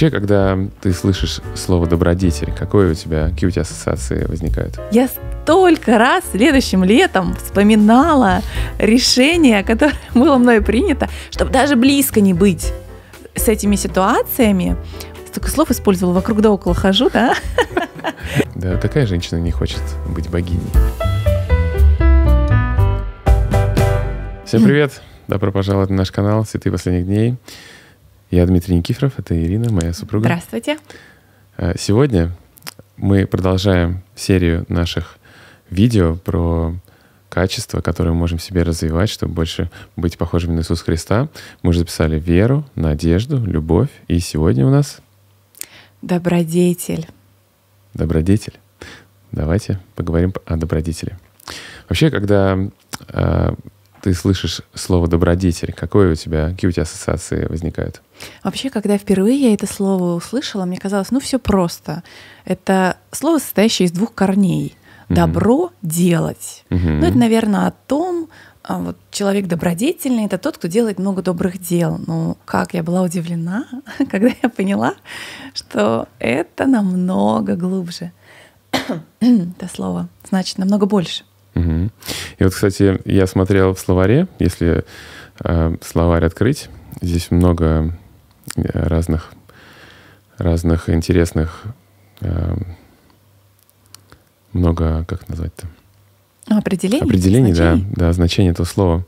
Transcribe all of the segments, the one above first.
Вообще, когда ты слышишь слово «добродетель», какое у тебя, какие у тебя ассоциации возникают? Я столько раз следующим летом вспоминала решение, которое было мной принято, чтобы даже близко не быть с этими ситуациями. Столько слов использовала, вокруг да около хожу, да? Да, какая женщина не хочет быть богиней? Всем привет! Добро пожаловать на наш канал «Цветы последних дней». Я Дмитрий Никифоров, это Ирина, моя супруга. Здравствуйте. Э, сегодня мы продолжаем серию наших видео про качества, которые мы можем себе развивать, чтобы больше быть похожими на Иисуса Христа. Мы уже записали веру, надежду, любовь. И сегодня у нас... Добродетель. Добродетель. Давайте поговорим о добродетели. Вообще, когда э, ты слышишь слово «добродетель», какое у тебя, какие у тебя ассоциации возникают? Вообще, когда впервые я это слово услышала, мне казалось, ну все просто. Это слово, состоящее из двух корней. Добро mm-hmm. делать. Mm-hmm. Ну, это, наверное, о том, а, вот человек добродетельный это тот, кто делает много добрых дел. Ну, как я была удивлена, когда я поняла, что это намного глубже. это слово значит намного больше. Угу. И вот, кстати, я смотрел в словаре, если э, словарь открыть, здесь много э, разных, разных интересных, э, много, как назвать-то? Определений? Определений, да, да, значения этого слова.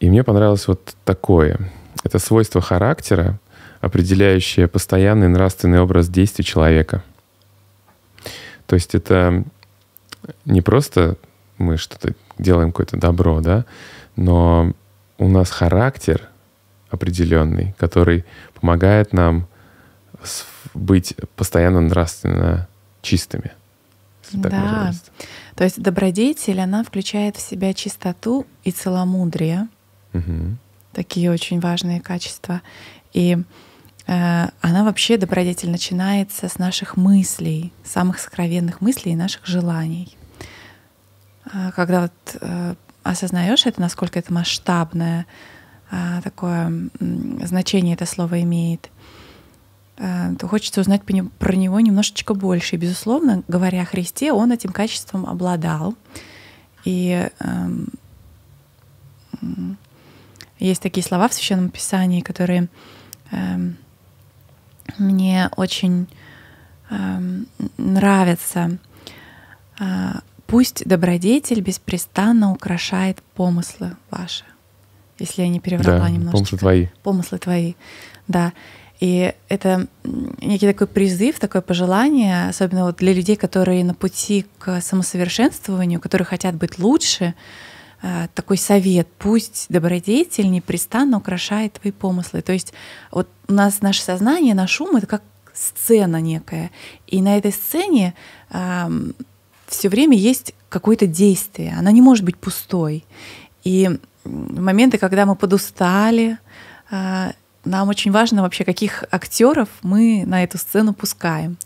И мне понравилось вот такое. Это свойство характера, определяющее постоянный нравственный образ действий человека. То есть это не просто мы что-то делаем какое-то добро, да, но у нас характер определенный, который помогает нам быть постоянно нравственно чистыми. Да. То есть добродетель, она включает в себя чистоту и целомудрие. Угу. Такие очень важные качества. И э, она вообще, добродетель, начинается с наших мыслей, самых сокровенных мыслей и наших желаний. А, когда вот э, осознаешь это, насколько это масштабное а, такое значение это слово имеет, э, то хочется узнать про него немножечко больше. И, безусловно, говоря о Христе, он этим качеством обладал. И эм, есть такие слова в Священном Писании, которые эм, мне очень эм, нравятся. А, Пусть добродетель беспрестанно украшает помыслы ваши. Если я не переврала да, немножечко. Помыслы твои. Помыслы твои, да. И это некий такой призыв, такое пожелание, особенно вот для людей, которые на пути к самосовершенствованию, которые хотят быть лучше, э, такой совет. Пусть добродетель непрестанно украшает твои помыслы. То есть вот у нас наше сознание, наш ум — это как сцена некая. И на этой сцене все время есть какое-то действие, она не может быть пустой. И моменты, когда мы подустали, а, нам очень важно вообще, каких актеров мы на эту сцену пускаем.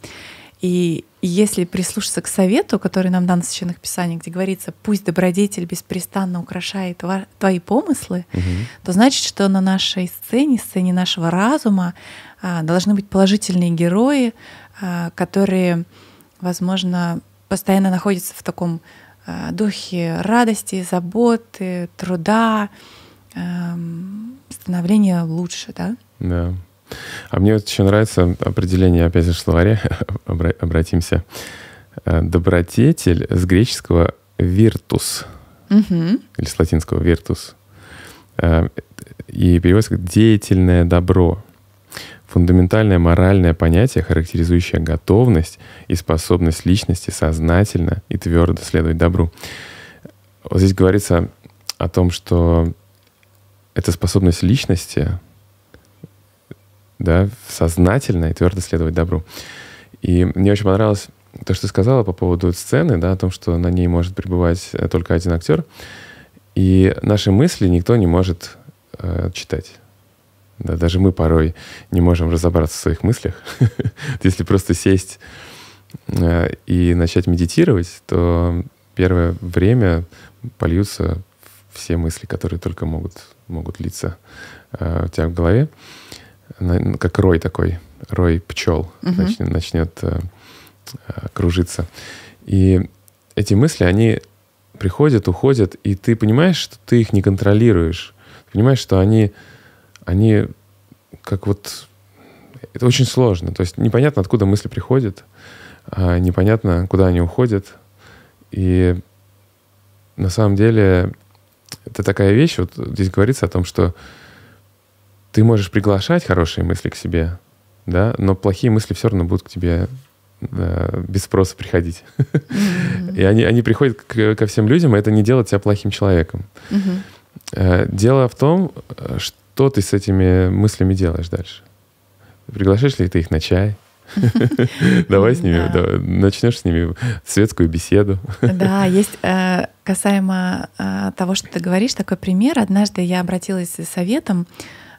И если прислушаться к совету, который нам дан в священных писаниях, где говорится, пусть добродетель беспрестанно украшает твои помыслы, угу. то значит, что на нашей сцене, сцене нашего разума а, должны быть положительные герои, а, которые, возможно, постоянно находится в таком э, духе радости, заботы, труда, эм, становления лучше, да? Да. А мне вот еще нравится определение, опять же, в словаре обратимся. Э, Добродетель с греческого «виртус» угу. или с латинского «виртус». Э, и переводится как «деятельное добро» фундаментальное моральное понятие, характеризующее готовность и способность личности сознательно и твердо следовать добру. Вот здесь говорится о том, что эта способность личности да, сознательно и твердо следовать добру. И мне очень понравилось то, что ты сказала по поводу сцены, да, о том, что на ней может пребывать э, только один актер, и наши мысли никто не может э, читать. Да, даже мы порой не можем разобраться в своих мыслях. Если просто сесть э, и начать медитировать, то первое время польются все мысли, которые только могут, могут литься э, у тебя в голове. Как рой такой, рой пчел угу. начнет, начнет э, кружиться. И эти мысли, они приходят, уходят, и ты понимаешь, что ты их не контролируешь. понимаешь, что они они как вот... Это очень сложно. То есть непонятно, откуда мысли приходят, а непонятно, куда они уходят. И на самом деле это такая вещь, вот здесь говорится о том, что ты можешь приглашать хорошие мысли к себе, да, но плохие мысли все равно будут к тебе э, без спроса приходить. Mm-hmm. И они, они приходят к, ко всем людям, и это не делает тебя плохим человеком. Mm-hmm. Дело в том, что э, что ты с этими мыслями делаешь дальше? Приглашаешь ли ты их на чай? Давай с ними, начнешь с ними светскую беседу. Да, есть э, касаемо э, того, что ты говоришь, такой пример. Однажды я обратилась с советом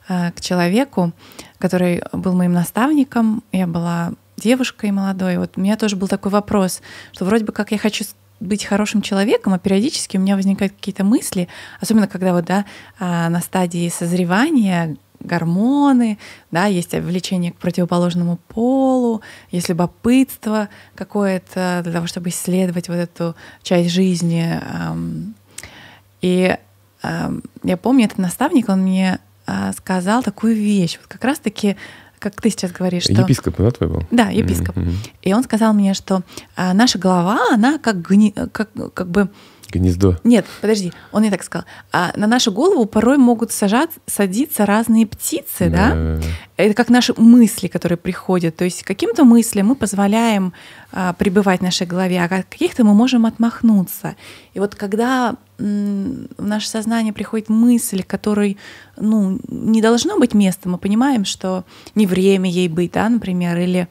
э, к человеку, который был моим наставником. Я была девушкой молодой. Вот у меня тоже был такой вопрос, что вроде бы как я хочу быть хорошим человеком, а периодически у меня возникают какие-то мысли, особенно когда вот, да, а, на стадии созревания гормоны, да, есть влечение к противоположному полу, есть любопытство какое-то для того, чтобы исследовать вот эту часть жизни. И я помню, этот наставник, он мне а, сказал такую вещь, вот как раз-таки как ты сейчас говоришь, что... Епископ, да, твой был? Да, епископ. Mm-hmm. И он сказал мне, что а, наша голова, она как, гни... как, как бы Гнездо. Нет, подожди, он не так сказал. А на нашу голову порой могут сажать, садиться разные птицы, да. да? Это как наши мысли, которые приходят. То есть каким-то мыслям мы позволяем а, пребывать в нашей голове, а каких-то мы можем отмахнуться. И вот когда в наше сознание приходит мысль, которой ну, не должно быть места, мы понимаем, что не время ей быть, да, например, или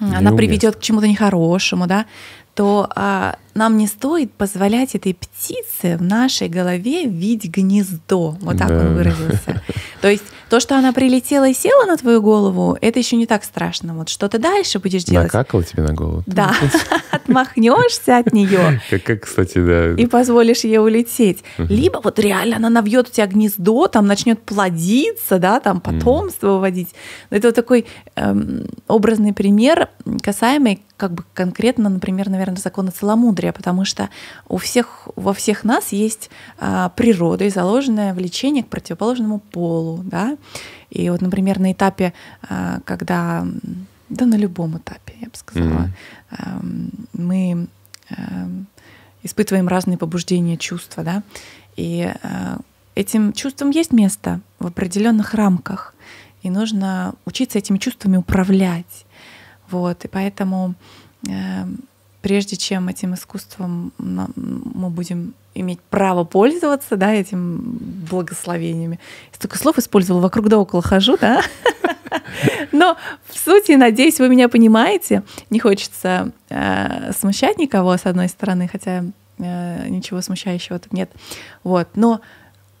она приведет к чему-то нехорошему, да, то а, нам не стоит позволять этой птице в нашей голове видеть гнездо. Вот так да. он выразился. То есть то, что она прилетела и села на твою голову, это еще не так страшно. Вот что ты дальше будешь делать? Накакала тебе на голову. Да, отмахнешься от нее. Как, кстати, да. И позволишь ей улететь. Либо вот реально она навьет у тебя гнездо, там начнет плодиться, да, там потомство выводить. Это вот такой эм, образный пример, касаемый как бы конкретно, например, наверное, закона целомудрия история, потому что у всех, во всех нас есть а, и заложенное влечение к противоположному полу, да. И вот, например, на этапе, а, когда, да, на любом этапе, я бы сказала, mm-hmm. а, мы а, испытываем разные побуждения, чувства, да, и а, этим чувствам есть место в определенных рамках, и нужно учиться этими чувствами управлять, вот, и поэтому прежде чем этим искусством мы будем иметь право пользоваться, да, этим благословениями. Столько слов использовал вокруг да около хожу, да? Но в сути, надеюсь, вы меня понимаете. Не хочется э, смущать никого, с одной стороны, хотя э, ничего смущающего тут нет. Вот. Но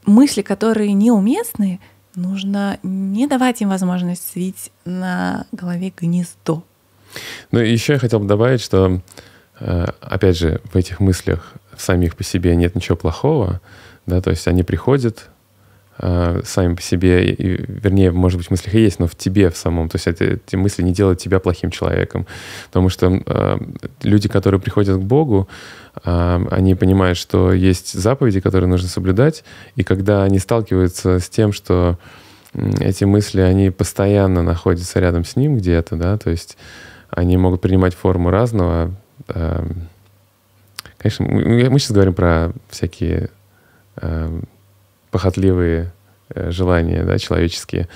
мысли, которые неуместны, нужно не давать им возможность свить на голове гнездо. Ну, еще я хотел бы добавить, что Э, опять же, в этих мыслях самих по себе нет ничего плохого, да, то есть они приходят э, сами по себе, и, вернее, может быть, в мыслях и есть, но в тебе в самом, то есть это, эти мысли не делают тебя плохим человеком, потому что э, люди, которые приходят к Богу, э, они понимают, что есть заповеди, которые нужно соблюдать, и когда они сталкиваются с тем, что эти мысли, они постоянно находятся рядом с ним где-то, да, то есть они могут принимать форму разного, Эм, конечно, мы сейчас говорим про всякие эм, похотливые э, желания, да, человеческие,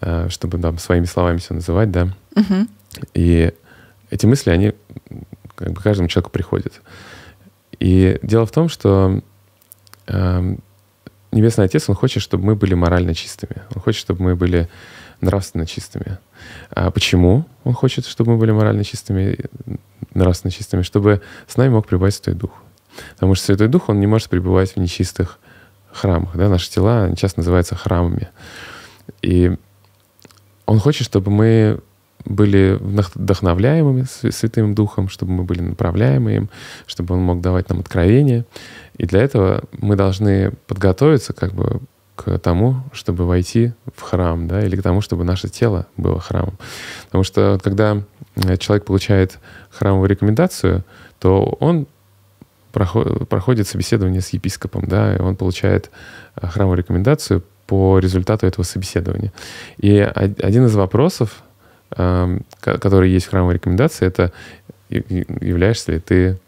э, чтобы там своими словами все называть, да. Угу. И эти мысли, они как бы каждому человеку приходят. И дело в том, что э, Небесный Отец, Он хочет, чтобы мы были морально чистыми. Он хочет, чтобы мы были нравственно чистыми. А почему Он хочет, чтобы мы были морально чистыми? нравственно чистыми, чтобы с нами мог пребывать Святой Дух. Потому что Святой Дух, он не может пребывать в нечистых храмах. Да? Наши тела часто называются храмами. И он хочет, чтобы мы были вдохновляемыми Святым Духом, чтобы мы были направляемы им, чтобы он мог давать нам откровения. И для этого мы должны подготовиться, как бы к тому, чтобы войти в храм, да, или к тому, чтобы наше тело было храмом. Потому что когда э, человек получает храмовую рекомендацию, то он проходит собеседование с епископом, да, и он получает э, храмовую рекомендацию по результату этого собеседования. И один из вопросов, эм, который есть в храмовой рекомендации, это являешься ли ты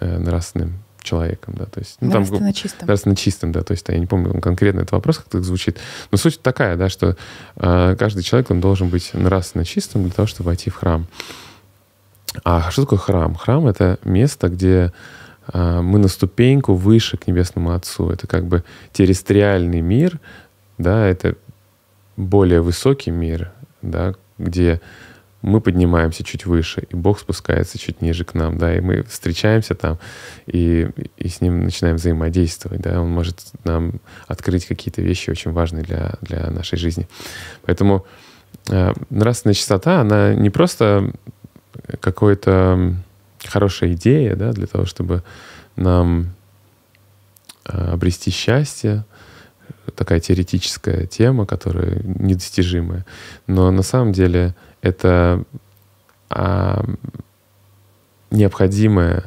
э, нравственным человеком, да, то есть... Ну, там, на Нравственно чистым, да, то есть я не помню конкретно этот вопрос, как так звучит, но суть такая, да, что э, каждый человек, он должен быть нравственно чистым для того, чтобы войти в храм. А что такое храм? Храм — это место, где э, мы на ступеньку выше к Небесному Отцу. Это как бы территориальный мир, да, это более высокий мир, да, где мы поднимаемся чуть выше, и Бог спускается чуть ниже к нам, да, и мы встречаемся там, и, и с ним начинаем взаимодействовать, да, он может нам открыть какие-то вещи очень важные для, для нашей жизни. Поэтому э, нравственная чистота, она не просто какая-то хорошая идея, да, для того, чтобы нам э, обрести счастье, э, такая теоретическая тема, которая недостижимая. Но на самом деле это а, необходимое,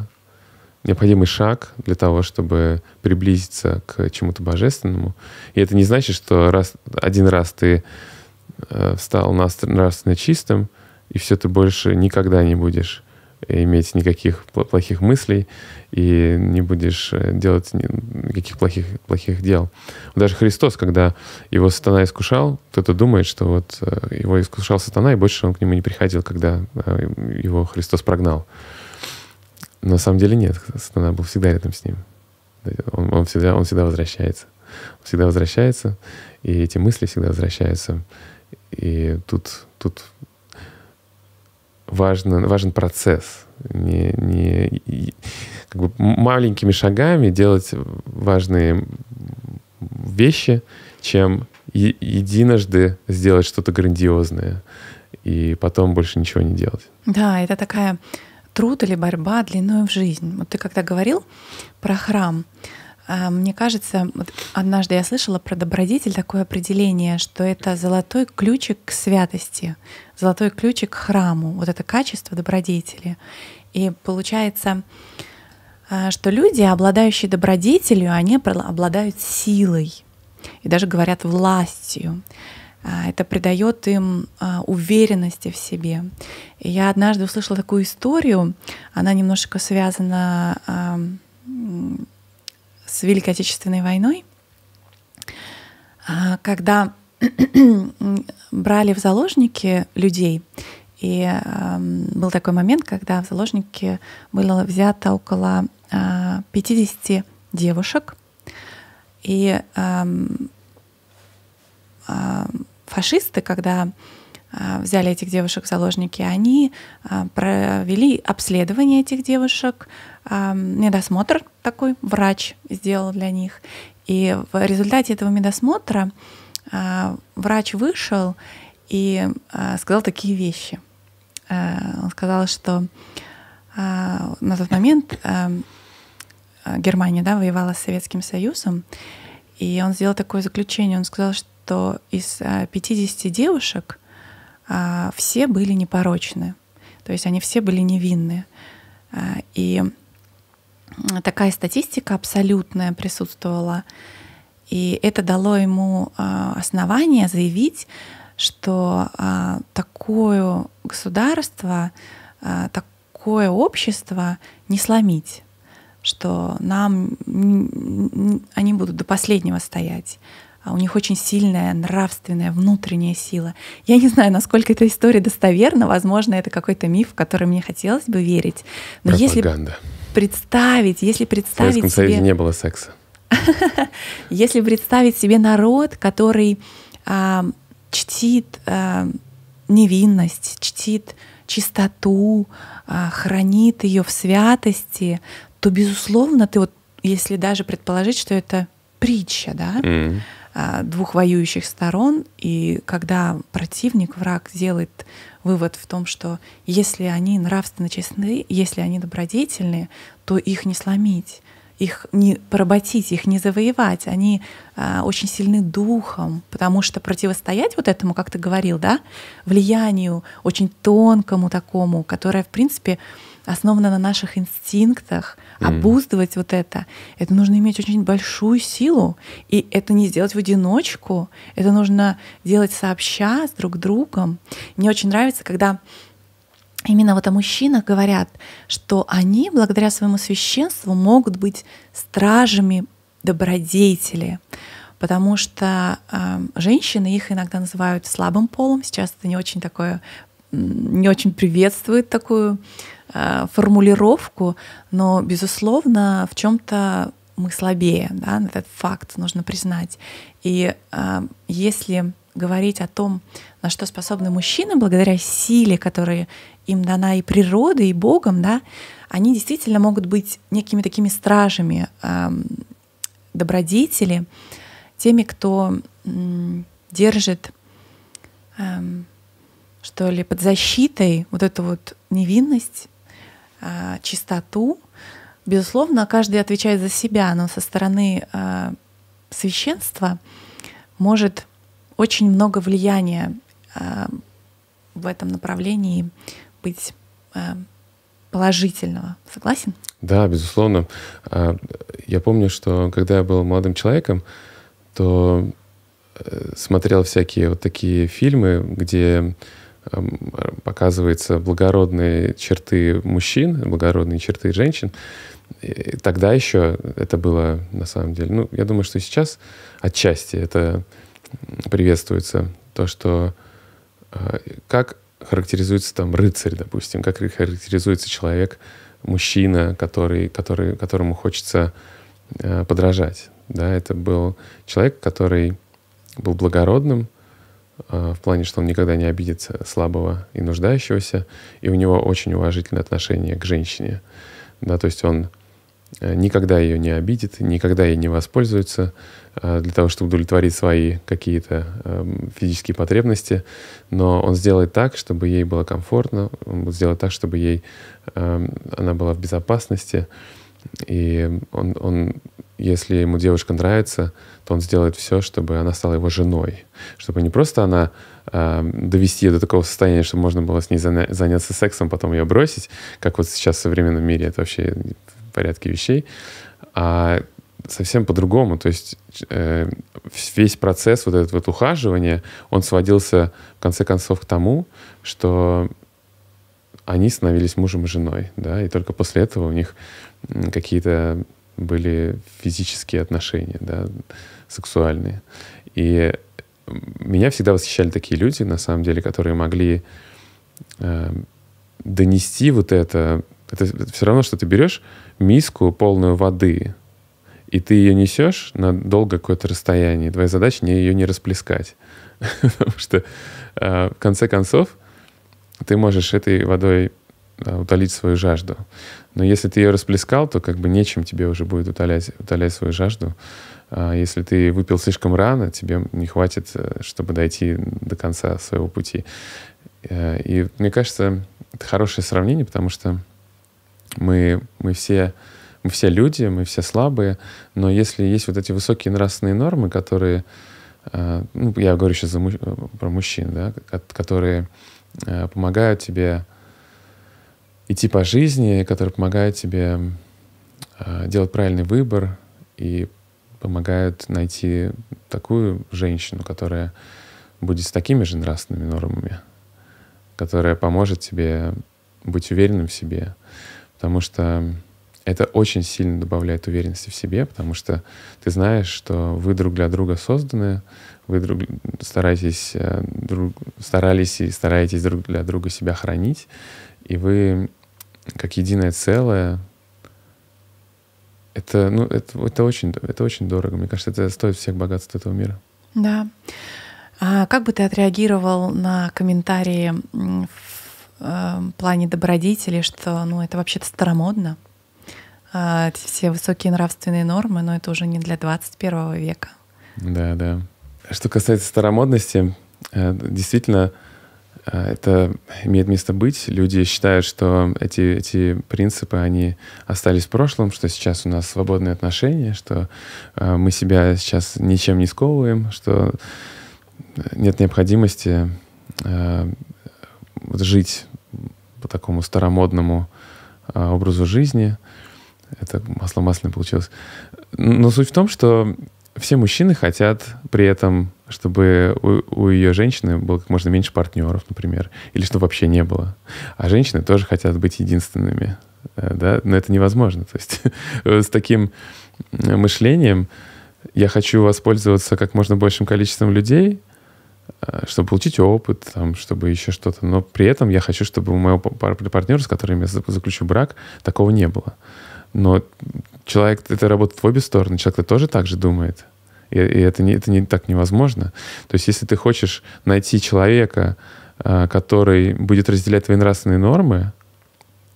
необходимый шаг для того, чтобы приблизиться к чему-то божественному. И это не значит, что раз, один раз ты э, стал нравственно чистым, и все, ты больше никогда не будешь иметь никаких плохих мыслей и не будешь э, делать никаких плохих, плохих дел. Даже Христос, когда его сатана искушал, кто-то думает, что вот э, его искушал сатана, и больше он к нему не приходил, когда э, его Христос прогнал. Но на самом деле нет, сатана был всегда рядом с ним. Он, он, всегда, он всегда возвращается. Он всегда возвращается, и эти мысли всегда возвращаются. И тут, тут важно, важен процесс. Не, не, как бы маленькими шагами делать важные вещи, чем е- единожды сделать что-то грандиозное и потом больше ничего не делать. Да, это такая труд или борьба длиной в жизнь. Вот ты когда говорил про храм, а, мне кажется, вот однажды я слышала про добродетель такое определение, что это золотой ключик к святости, золотой ключик к храму, вот это качество добродетели. И получается, а, что люди, обладающие добродетелью, они обладают силой и даже говорят властью. А, это придает им уверенности в себе. И я однажды услышала такую историю, она немножко связана с Великой Отечественной войной, а, когда брали в заложники людей, и был такой момент, когда в заложники было взято около э, а, 50 девушек, и фашисты, когда а, взяли этих девушек в заложники, они а, провели обследование этих девушек, а, медосмотр такой врач сделал для них. И в результате этого медосмотра врач вышел и сказал такие вещи. Он сказал, что на тот момент Германия да, воевала с Советским Союзом, и он сделал такое заключение. Он сказал, что из 50 девушек а, все были непорочны, то есть они все были невинны. А, и такая статистика абсолютная присутствовала. И это дало ему а, основание заявить, что такое государство, такое общество не сломить что нам они будут до последнего стоять, а у них очень сильная нравственная внутренняя сила. Я не знаю, насколько эта история достоверна, возможно, это какой-то миф, в который мне хотелось бы верить. Но Пропаганда. если представить, если представить в себе... не было секса. Если представить себе народ, который а, чтит а, невинность, чтит чистоту, хранит ее в святости, то, безусловно, ты вот, если даже предположить, что это притча, да, mm-hmm. Э, двух воюющих сторон, и когда противник, враг делает вывод в том, что если они нравственно честны, если они добродетельны, то их не сломить, их не поработить, их не завоевать. Они э, очень сильны духом, потому что противостоять вот этому, как ты говорил, да, влиянию очень тонкому такому, которое, в принципе, основано на наших инстинктах, Обуздывать вот это, это нужно иметь очень большую силу. И это не сделать в одиночку, это нужно делать сообща с друг другом. Мне очень нравится, когда именно вот о мужчинах говорят, что они благодаря своему священству могут быть стражами добродетели, потому что э, женщины их иногда называют слабым полом, сейчас это не очень такое не очень приветствует такую э, формулировку, но, безусловно, в чем-то мы слабее, да, этот факт нужно признать. И э, если говорить о том, на что способны мужчины благодаря силе, которая им дана и природой, и Богом, да, они действительно могут быть некими такими стражами, э, добродетели, теми, кто э, держит э, что ли, под защитой вот эту вот невинность, а, чистоту. Безусловно, каждый отвечает за себя, но со стороны а, священства может очень много влияния а, в этом направлении быть положительного. Согласен? Да, безусловно. Я помню, что когда я был молодым человеком, то э, смотрел всякие вот такие фильмы, где Эм, показываются благородные черты мужчин, благородные черты женщин. И тогда еще это было, на самом деле, ну, я думаю, что сейчас отчасти это приветствуется. То, что э, как характеризуется там рыцарь, допустим, как характеризуется человек, мужчина, который, который, которому хочется э, подражать. Да, это был человек, который был благородным, Э, в плане, что он никогда не обидится слабого и нуждающегося, и у него очень уважительное отношение к женщине. Да, то есть он э, никогда ее не обидит, никогда ей не воспользуется э, для того, чтобы удовлетворить свои какие-то эм, физические потребности, но он сделает так, чтобы ей было комфортно, он будет сделать так, чтобы ей эм, она была в безопасности, и он, он если ему девушка нравится, то он сделает все, чтобы она стала его женой. Чтобы не просто она э, довести ее до такого состояния, чтобы можно было с ней заня- заняться сексом, потом ее бросить, как вот сейчас в современном мире это вообще в порядке вещей, а совсем по-другому. То есть э, весь процесс вот этого вот ухаживания, он сводился в конце концов к тому, что они становились мужем и женой, да, и только после этого у них какие-то были физические отношения, да, сексуальные. И меня всегда восхищали такие люди, на самом деле, которые могли э, донести вот это. это. все равно, что ты берешь миску полную воды, и ты ее несешь на долгое какое-то расстояние. Твоя задача не, ее не расплескать. Потому что э, в конце концов ты можешь этой водой э, утолить свою жажду. Но если ты ее расплескал, то как бы нечем тебе уже будет утолять, утолять свою жажду. А если ты выпил слишком рано, тебе не хватит, э, чтобы дойти до конца своего пути. Э, и мне кажется, это хорошее сравнение, потому что мы, мы все мы все люди, мы все слабые, но если есть вот эти высокие нравственные нормы, которые, э, ну, я говорю сейчас за, про мужчин, да, которые помогают тебе идти по жизни, которые помогают тебе а, делать правильный выбор и помогают найти такую женщину, которая будет с такими же нравственными нормами, которая поможет тебе быть уверенным в себе, потому что это очень сильно добавляет уверенности в себе, потому что ты знаешь, что вы друг для друга созданы, вы друг, стараетесь, э, друг, старались и стараетесь друг для друга себя хранить, и вы как единое целое, это, ну, это, это, очень, это очень дорого. Мне кажется, это стоит всех богатств этого мира. Да. А как бы ты отреагировал на комментарии в э, плане добродетели, что ну, это вообще-то старомодно? Э, все высокие нравственные нормы, но это уже не для 21 века. Да, да. Что касается старомодности, э, действительно, а, это имеет место быть. Люди считают, что эти, эти принципы, они остались в прошлом, что сейчас у нас свободные отношения, что а, мы себя сейчас ничем не сковываем, что нет необходимости а, жить по такому старомодному образу жизни. Это масло масляное получилось. Но суть в том, что все мужчины хотят при этом чтобы у, у ее женщины было как можно меньше партнеров, например, или чтобы вообще не было. А женщины тоже хотят быть единственными, э, да, но это невозможно. То есть э, с таким э, мышлением я хочу воспользоваться как можно большим количеством людей, чтобы получить опыт, там, чтобы еще что-то. Но при этом я хочу, чтобы у моего партнера, с которым я заключу брак, такого не было. Но человек, это работает в обе стороны. Человек тоже так же думает. И, и это, не, это не так невозможно. То есть если ты хочешь найти человека, э, который будет разделять твои нравственные нормы,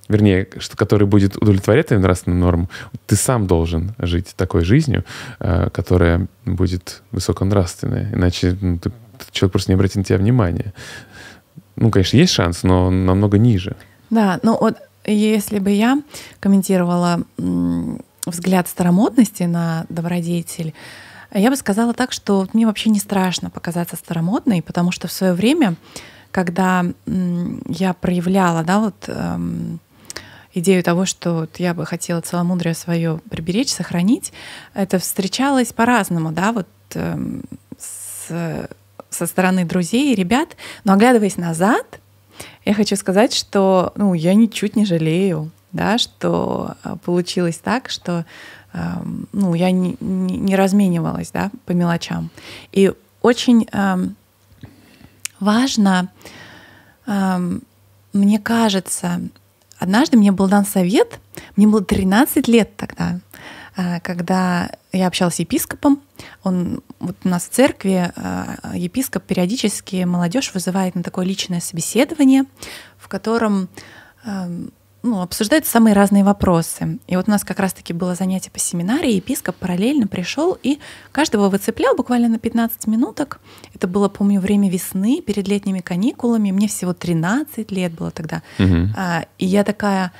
вернее, что, который будет удовлетворять твоим нравственным нормам, ты сам должен жить такой жизнью, э, которая будет высоконравственной. Иначе ну, ты, человек просто не обратит на тебя внимания. Ну, конечно, есть шанс, но намного ниже. Да, ну вот если бы я комментировала взгляд старомодности на добродетель, а я бы сказала так, что мне вообще не страшно показаться старомодной, потому что в свое время, когда я проявляла, да, вот эм, идею того, что вот я бы хотела целомудрие свое приберечь, сохранить, это встречалось по-разному, да, вот эм, с, со стороны друзей и ребят. Но оглядываясь назад, я хочу сказать, что ну, я ничуть не жалею, да, что э, получилось так, что Эм, ну, я не, не, не разменивалась, да, по мелочам. И очень эм, важно, эм, мне кажется, однажды мне был дан совет, мне было 13 лет тогда, э, когда я общалась с епископом, он вот у нас в церкви э, епископ периодически молодежь вызывает на такое личное собеседование, в котором ну, обсуждают самые разные вопросы. И вот у нас как раз-таки было занятие по семинаре, и епископ параллельно пришел и каждого выцеплял буквально на 15 минуток. Это было, помню, время весны, перед летними каникулами. Мне всего 13 лет было тогда. Угу. А, и я такая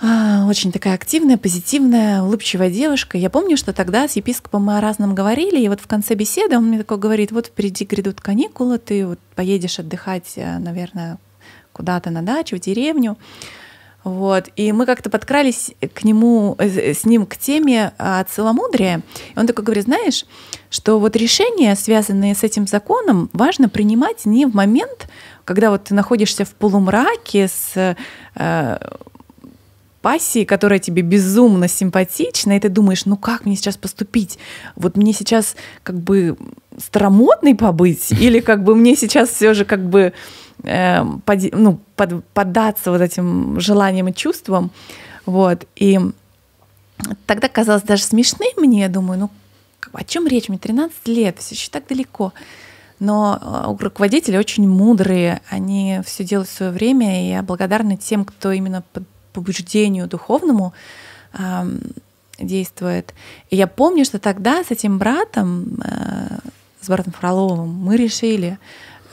а, очень такая активная, позитивная, улыбчивая девушка. Я помню, что тогда с епископом мы о разном говорили, и вот в конце беседы он мне такой говорит, вот впереди грядут каникулы, ты вот поедешь отдыхать, э, наверное, куда-то на дачу, в деревню. Вот. И мы как-то подкрались к нему, э, с ним к теме а, целомудрия. И он такой говорит, знаешь, что вот решения, связанные с этим законом, важно принимать не в момент, когда вот ты находишься в полумраке с э, пассией, которая тебе безумно симпатична, и ты думаешь, ну как мне сейчас поступить? Вот мне сейчас как бы старомодный побыть, или как бы мне сейчас все же как бы Эм, под, ну, под, поддаться вот этим желаниям и чувствам. Вот. И тогда казалось даже смешным мне, я думаю, ну о чем речь? Мне 13 лет, все еще так далеко. Но э, руководители очень мудрые, они все делают в свое время, и я благодарна тем, кто именно по побуждению духовному э, действует. И я помню, что тогда с этим братом, э, с братом Фроловым, мы решили,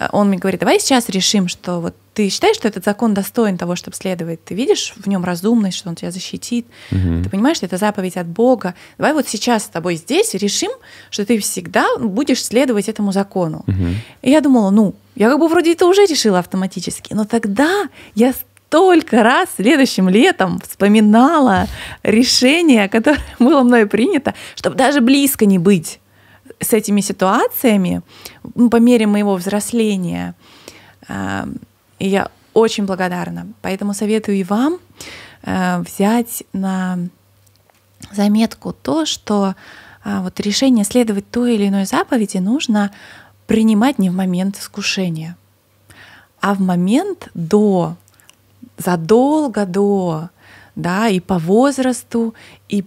а он мне говорит, давай сейчас решим, что вот ты считаешь, что этот закон достоин того, чтобы следовать, ты видишь в нем разумность, что он тебя защитит, угу. ты понимаешь, что это заповедь от Бога. Давай вот сейчас с тобой здесь решим, что ты всегда будешь следовать этому закону. Угу. И я думала, ну, я как бы вроде это уже решила автоматически, но тогда я столько раз следующим летом вспоминала решение, которое было мной принято, чтобы даже близко не быть с этими ситуациями ну, по мере моего взросления. Э, и я очень благодарна. Поэтому советую и вам э, взять на заметку то, что э, вот решение следовать той или иной заповеди нужно принимать не в момент искушения, а в момент до, задолго до, да, и по возрасту, и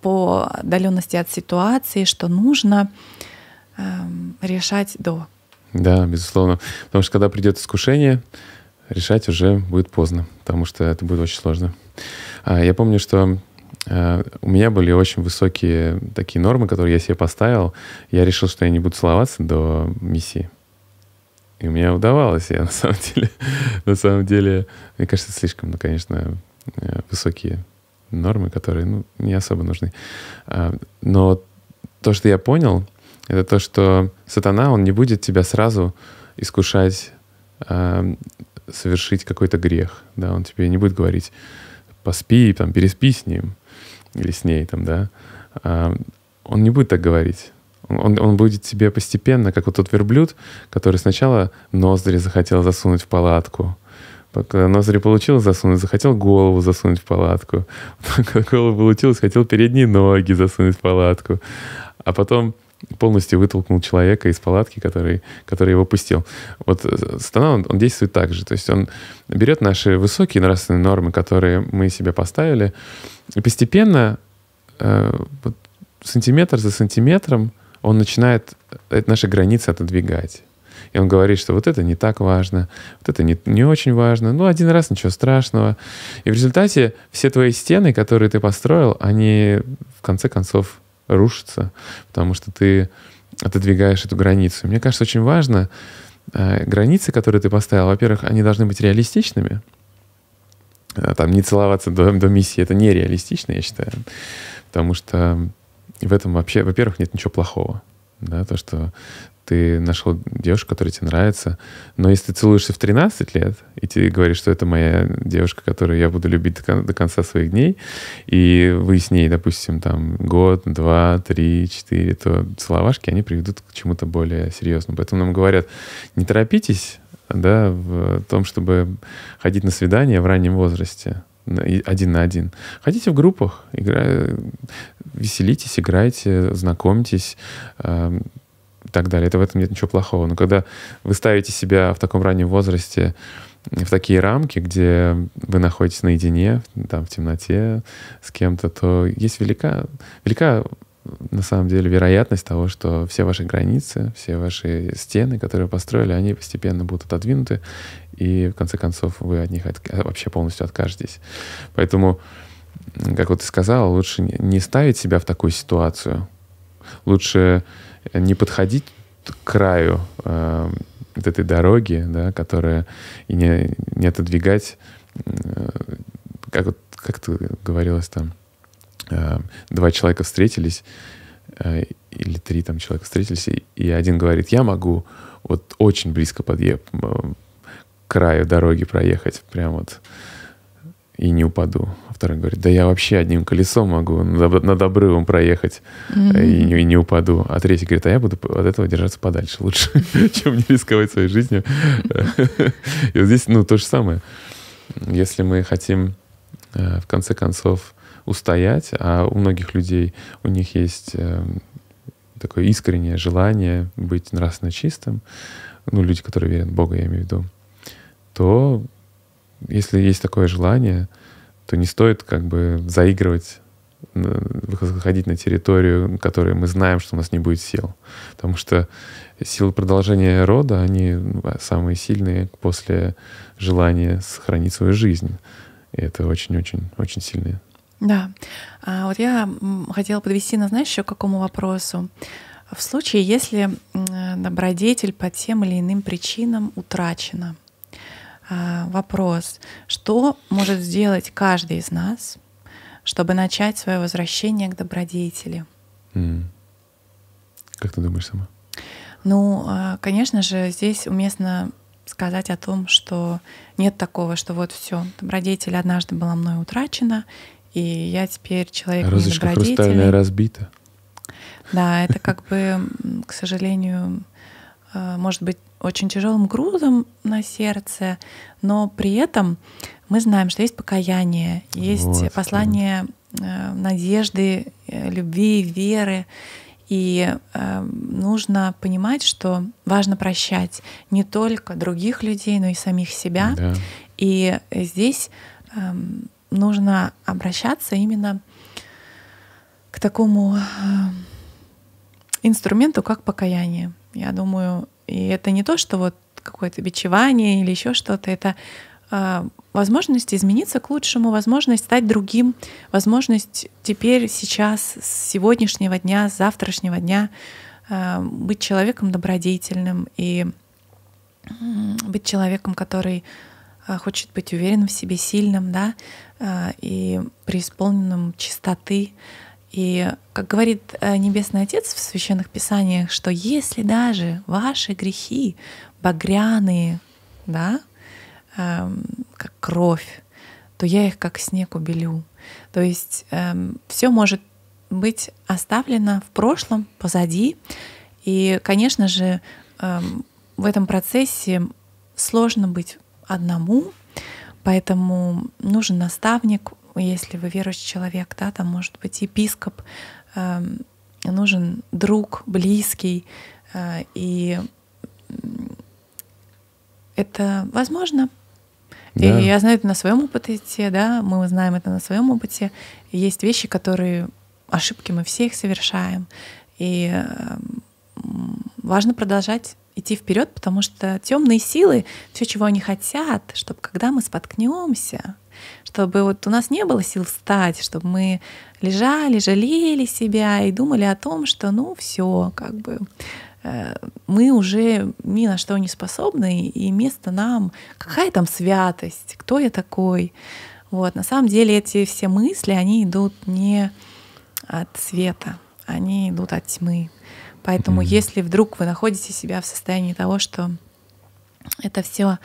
по отдаленности от ситуации, что нужно э, решать до. Да, безусловно. Потому что когда придет искушение, решать уже будет поздно, потому что это будет очень сложно. А, я помню, что э, у меня были очень высокие такие нормы, которые я себе поставил. Я решил, что я не буду целоваться до миссии. И у меня удавалось, я на самом деле, на самом деле, мне кажется, слишком, ну, конечно, э, высокие нормы, которые ну, не особо нужны. А, но то, что я понял, это то, что сатана, он не будет тебя сразу искушать а, совершить какой-то грех. Да? Он тебе не будет говорить, поспи, там, переспи с ним или с ней, там, да. А, он не будет так говорить. Он, он будет тебе постепенно, как вот тот верблюд, который сначала ноздри захотел засунуть в палатку, Пока нозри получилось засунуть, захотел голову засунуть в палатку. Пока голову получилось, хотел передние ноги засунуть в палатку. А потом полностью вытолкнул человека из палатки, который, который его пустил. Вот э, стана, он, он действует так же. То есть он берет наши высокие нравственные нормы, которые мы себе поставили, и постепенно, э, вот, сантиметр за сантиметром, он начинает э, наши границы отодвигать. И он говорит, что вот это не так важно, вот это не, не очень важно, ну, один раз ничего страшного. И в результате все твои стены, которые ты построил, они в конце концов рушатся, потому что ты отодвигаешь эту границу. Мне кажется, очень важно, э, границы, которые ты поставил, во-первых, они должны быть реалистичными, э, там не целоваться до, до миссии, это нереалистично, я считаю. Потому что в этом вообще, во-первых, нет ничего плохого. Да, то, что ты нашел девушку, которая тебе нравится. Но если ты целуешься в 13 лет, и тебе говоришь, что это моя девушка, которую я буду любить до, конца своих дней, и вы с ней, допустим, там год, два, три, четыре, то целовашки, они приведут к чему-то более серьезному. Поэтому нам говорят, не торопитесь, да, в том, чтобы ходить на свидания в раннем возрасте, один на один. Ходите в группах, игра... веселитесь, играйте, знакомьтесь, эм, и так далее. Это в этом нет ничего плохого. Но когда вы ставите себя в таком раннем возрасте э, в такие рамки, где вы находитесь наедине, там, в темноте с кем-то, то есть велика, велика э, на самом деле вероятность того, что все ваши границы, все ваши стены, которые построили, они постепенно будут отодвинуты, и в конце концов вы от них от, э, вообще полностью откажетесь. Поэтому, как вот ты сказал, лучше не ставить себя в такую ситуацию. Лучше не подходить к краю э, этой дороги, да, которая и не, не отодвигать, э, как, как ты говорилось там, э, два человека встретились, э, или три там человека встретились, и, и один говорит, я могу вот очень близко подъехать, к краю дороги проехать, прям вот и не упаду. А второй говорит, да я вообще одним колесом могу над обрывом проехать mm-hmm. и, не, и не упаду. А третий говорит, а я буду от этого держаться подальше лучше, чем не рисковать своей жизнью. И вот здесь, ну, то же самое. Если мы хотим, э, в конце концов, устоять, а у многих людей, у них есть э, такое искреннее желание быть нравственно чистым, ну, люди, которые верят в Бога, я имею в виду, то если есть такое желание, то не стоит как бы заигрывать выходить на территорию, которой мы знаем, что у нас не будет сил. Потому что силы продолжения рода, они а, самые сильные после желания сохранить свою жизнь. И это очень-очень-очень сильные. Да. А вот я хотела подвести на, ну, знаешь, еще к какому вопросу. В случае, если э, добродетель по тем или иным причинам утрачена — а, вопрос, что может сделать каждый из нас, чтобы начать свое возвращение к добродетели? Mm. Как ты думаешь сама? Ну, а, конечно же, здесь уместно сказать о том, что нет такого, что вот все, добродетель однажды была мной утрачена, и я теперь человек Розочка недобродетельный. разбита. Да, это как бы, к сожалению, Э, может быть, очень тяжелым грузом на сердце, но при этом мы знаем, что есть покаяние, есть вот, послание да. Э, надежды, э, любви, веры. И э, нужно понимать, что важно прощать не только других людей, но и самих себя. Да. И здесь э, нужно обращаться именно к такому инструменту, как покаяние я думаю. И это не то, что вот какое-то бичевание или еще что-то, это а, возможность измениться к лучшему, возможность стать другим, возможность теперь, сейчас, с сегодняшнего дня, с завтрашнего дня а, быть человеком добродетельным и быть человеком, который а, хочет быть уверенным в себе, сильным, да, и преисполненным чистоты, и, как говорит э, Небесный Отец в священных писаниях, что если даже ваши грехи багряные, да, эм, как кровь, то я их как снег убелю. То есть эм, все может быть оставлено в прошлом, позади. И, конечно же, эм, в этом процессе сложно быть одному, поэтому нужен наставник, если вы верующий человек, да, там может быть епископ, э, нужен друг, близкий, э, и это возможно. Да. И я знаю это на своем опыте, да, мы знаем это на своем опыте. Есть вещи, которые ошибки мы все их совершаем, и э, важно продолжать идти вперед, потому что темные силы, все, чего они хотят, чтобы когда мы споткнемся, чтобы вот у нас не было сил встать, чтобы мы лежали, жалели себя и думали о том, что ну все, как бы э, мы уже ни на что не способны, и место нам, какая там святость, кто я такой. Вот. На самом деле эти все мысли, они идут не от света, они идут от тьмы. Поэтому mm-hmm. если вдруг вы находите себя в состоянии того, что это все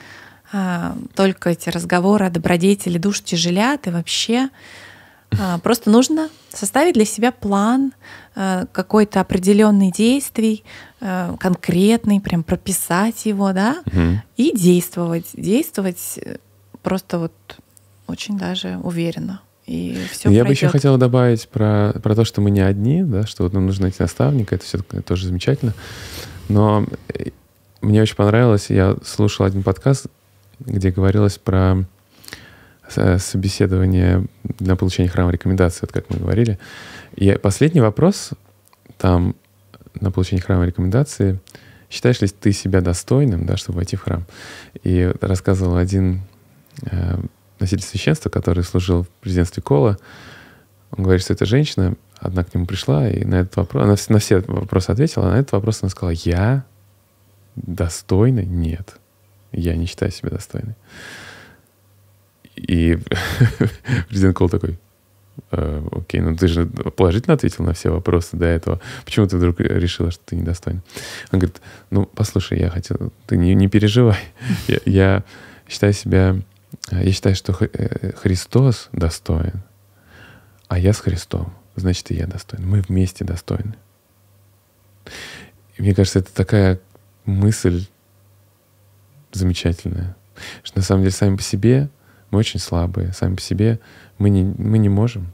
а, только эти разговоры о добродетели душ тяжелят и вообще. А, просто нужно составить для себя план а, какой-то определенный действий, конкретный, прям прописать его, да, угу. и действовать. Действовать э, просто вот очень даже уверенно. И все Я пройдет. бы еще хотела добавить про, про то, что мы не одни, да, что вот нам нужно найти наставника, это все тоже замечательно. Но э, мне очень понравилось, я слушал один подкаст, где говорилось про э, собеседование для получения храма рекомендации вот как мы говорили. И последний вопрос там на получение храма рекомендации. Считаешь ли ты себя достойным, да, чтобы войти в храм? И рассказывал один э, носитель священства, который служил в президентстве Кола. Он говорит, что это женщина, одна к нему пришла, и на этот вопрос, она на все вопросы ответила, а на этот вопрос она сказала, я достойна? Нет я не считаю себя достойной. И президент Кол такой, э, окей, ну ты же положительно ответил на все вопросы до этого. Почему ты вдруг решила, что ты недостойна? Он говорит, ну, послушай, я хотел... Ты не, не переживай. я, я считаю себя... Я считаю, что э, Христос достоин, а я с Христом. Значит, и я достоин. Мы вместе достойны. И мне кажется, это такая мысль замечательное. Что на самом деле сами по себе мы очень слабые, сами по себе мы не, мы не можем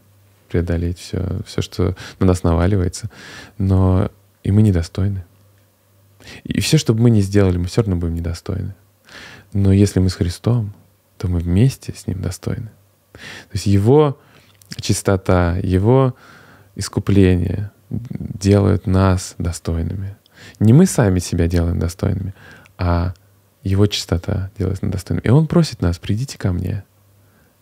преодолеть все, все, что на нас наваливается, но и мы недостойны. И все, что бы мы ни сделали, мы все равно будем недостойны. Но если мы с Христом, то мы вместе с Ним достойны. То есть Его чистота, Его искупление делают нас достойными. Не мы сами себя делаем достойными, а его чистота делает нас достойным. И он просит нас, придите ко мне,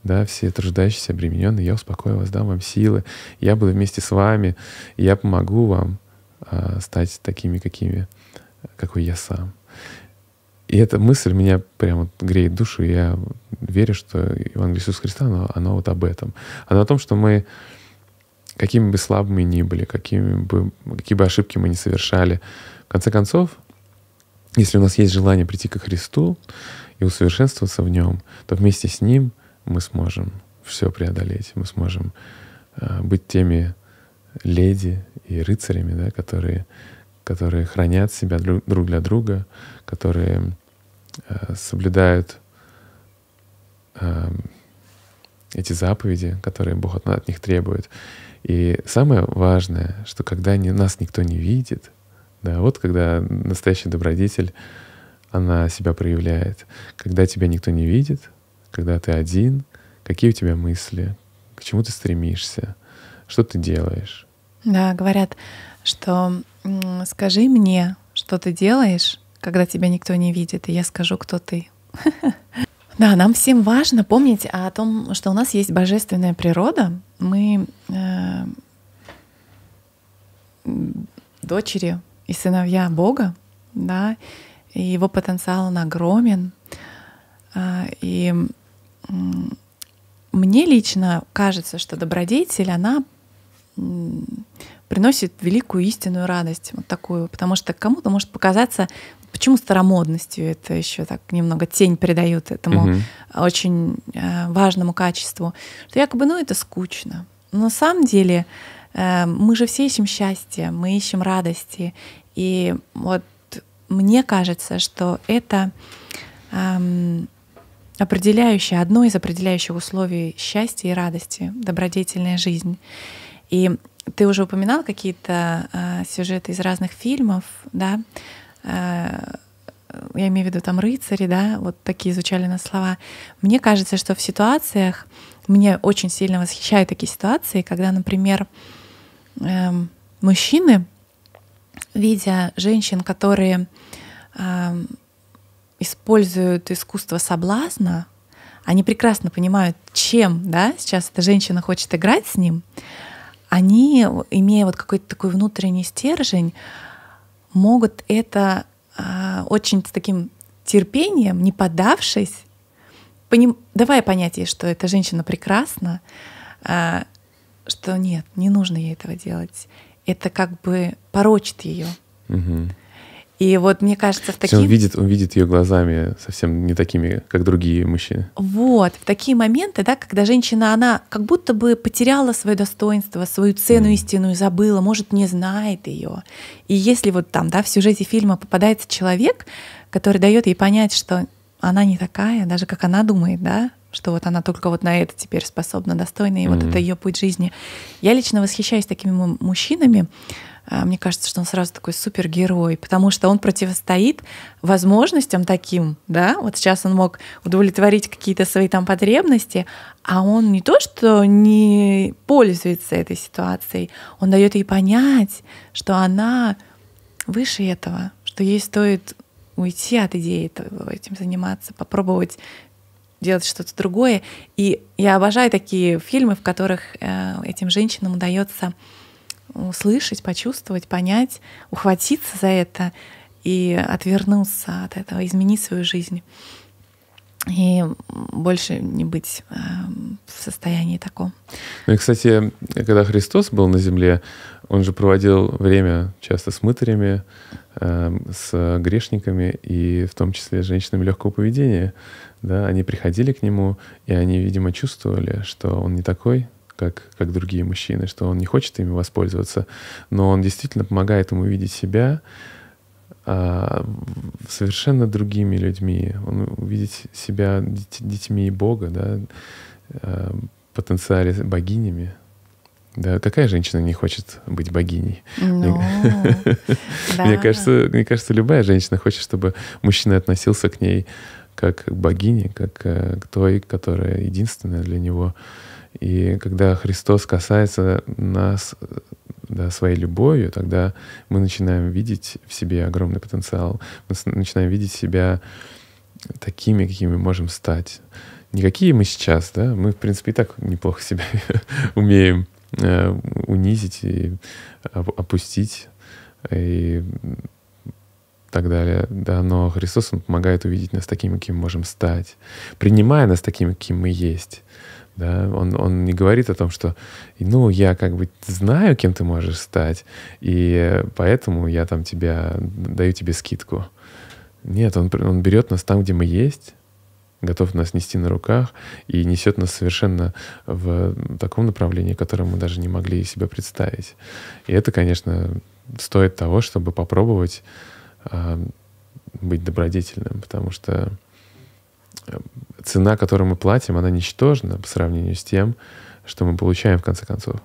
да, все труждающиеся, обремененные, я успокою вас, дам вам силы, я буду вместе с вами, я помогу вам а, стать такими, какими, какой я сам. И эта мысль меня прям греет душу, и я верю, что Евангелие Иисуса Христа, оно, оно вот об этом. Оно о том, что мы, какими бы слабыми ни были, какими бы, какие бы ошибки мы не совершали, в конце концов, если у нас есть желание прийти ко Христу и усовершенствоваться в Нем, то вместе с Ним мы сможем все преодолеть, мы сможем э, быть теми леди и рыцарями, да, которые, которые хранят себя друг для друга, которые э, соблюдают э, эти заповеди, которые Бог от, от них требует. И самое важное, что когда не, нас никто не видит — да, вот когда настоящий добродетель, она себя проявляет. Когда тебя никто не видит, когда ты один, какие у тебя мысли, к чему ты стремишься, что ты делаешь. Да, говорят, что скажи мне, что ты делаешь, когда тебя никто не видит, и я скажу, кто ты. Да, нам всем важно помнить о том, что у нас есть божественная природа. Мы э, дочери и сыновья Бога, да, и его потенциал он огромен. А, и мне лично кажется, что добродетель, она приносит великую истинную радость, вот такую, потому что кому-то может показаться, почему старомодностью это еще так немного тень придают этому угу. очень э, важному качеству, что якобы, ну это скучно. Но на самом деле Эм, мы же все ищем счастье, мы ищем радости. И вот мне кажется, что это эм, определяющее, одно из определяющих условий счастья и радости, добродетельная жизнь. И ты уже упоминал какие-то э, сюжеты из разных фильмов, да? Э, я имею в виду там рыцари, да, вот такие изучали на слова. Мне кажется, что в ситуациях, меня очень сильно восхищают такие ситуации, когда, например, э, э, мужчины, видя женщин, которые э, используют искусство соблазна, они прекрасно понимают, чем да, сейчас эта женщина хочет играть с ним, они, имея вот какой-то такой внутренний стержень, могут это э, очень с таким терпением, не поддавшись, поним... давая понятие, что эта женщина прекрасна, э, что нет, не нужно ей этого делать. Это как бы порочит ее. Угу. И вот мне кажется, в такие... Он видит, он видит ее глазами совсем не такими, как другие мужчины. Вот, в такие моменты, да, когда женщина, она как будто бы потеряла свое достоинство, свою цену mm. истинную, забыла, может, не знает ее. И если вот там, да, в сюжете фильма попадается человек, который дает ей понять, что она не такая, даже как она думает, да, что вот она только вот на это теперь способна, достойна, и mm-hmm. вот это ее путь жизни. Я лично восхищаюсь такими мужчинами. А, мне кажется, что он сразу такой супергерой, потому что он противостоит возможностям таким, да, вот сейчас он мог удовлетворить какие-то свои там потребности, а он не то, что не пользуется этой ситуацией, он дает ей понять, что она выше этого, что ей стоит уйти от идеи этого, этим заниматься, попробовать делать что-то другое. И я обожаю такие фильмы, в которых э, этим женщинам удается услышать, почувствовать, понять, ухватиться за это и отвернуться от этого, изменить свою жизнь и больше не быть э, в состоянии таком. Ну и, кстати, когда Христос был на земле, он же проводил время часто с мытарями, э, с грешниками и в том числе с женщинами легкого поведения. Да, они приходили к нему, и они, видимо, чувствовали, что он не такой, как, как другие мужчины, что он не хочет ими воспользоваться, но он действительно помогает ему видеть себя а, совершенно другими людьми, он увидеть ну, себя деть, детьми Бога, да, а, потенциале богинями. Да, какая женщина не хочет быть богиней? Ну, мне, кажется, мне кажется, любая женщина хочет, чтобы мужчина относился к ней как к богине, как э, к той, которая единственная для него. И когда Христос касается нас э, да, своей любовью, тогда мы начинаем видеть в себе огромный потенциал. Мы начинаем видеть себя такими, какими мы можем стать. Не какие мы сейчас, да, мы, в принципе, и так неплохо себя умеем Э, унизить и опустить и так далее. Да, но Христос, Он помогает увидеть нас такими, каким мы можем стать, принимая нас такими, каким мы есть. Да, он, он не говорит о том, что, ну, я как бы знаю, кем ты можешь стать, и поэтому я там тебя, даю тебе скидку. Нет, он, он берет нас там, где мы есть, готов нас нести на руках и несет нас совершенно в таком направлении, которое мы даже не могли себе представить. И это, конечно, стоит того, чтобы попробовать э, быть добродетельным, потому что э, цена, которую мы платим, она ничтожна по сравнению с тем, что мы получаем в конце концов.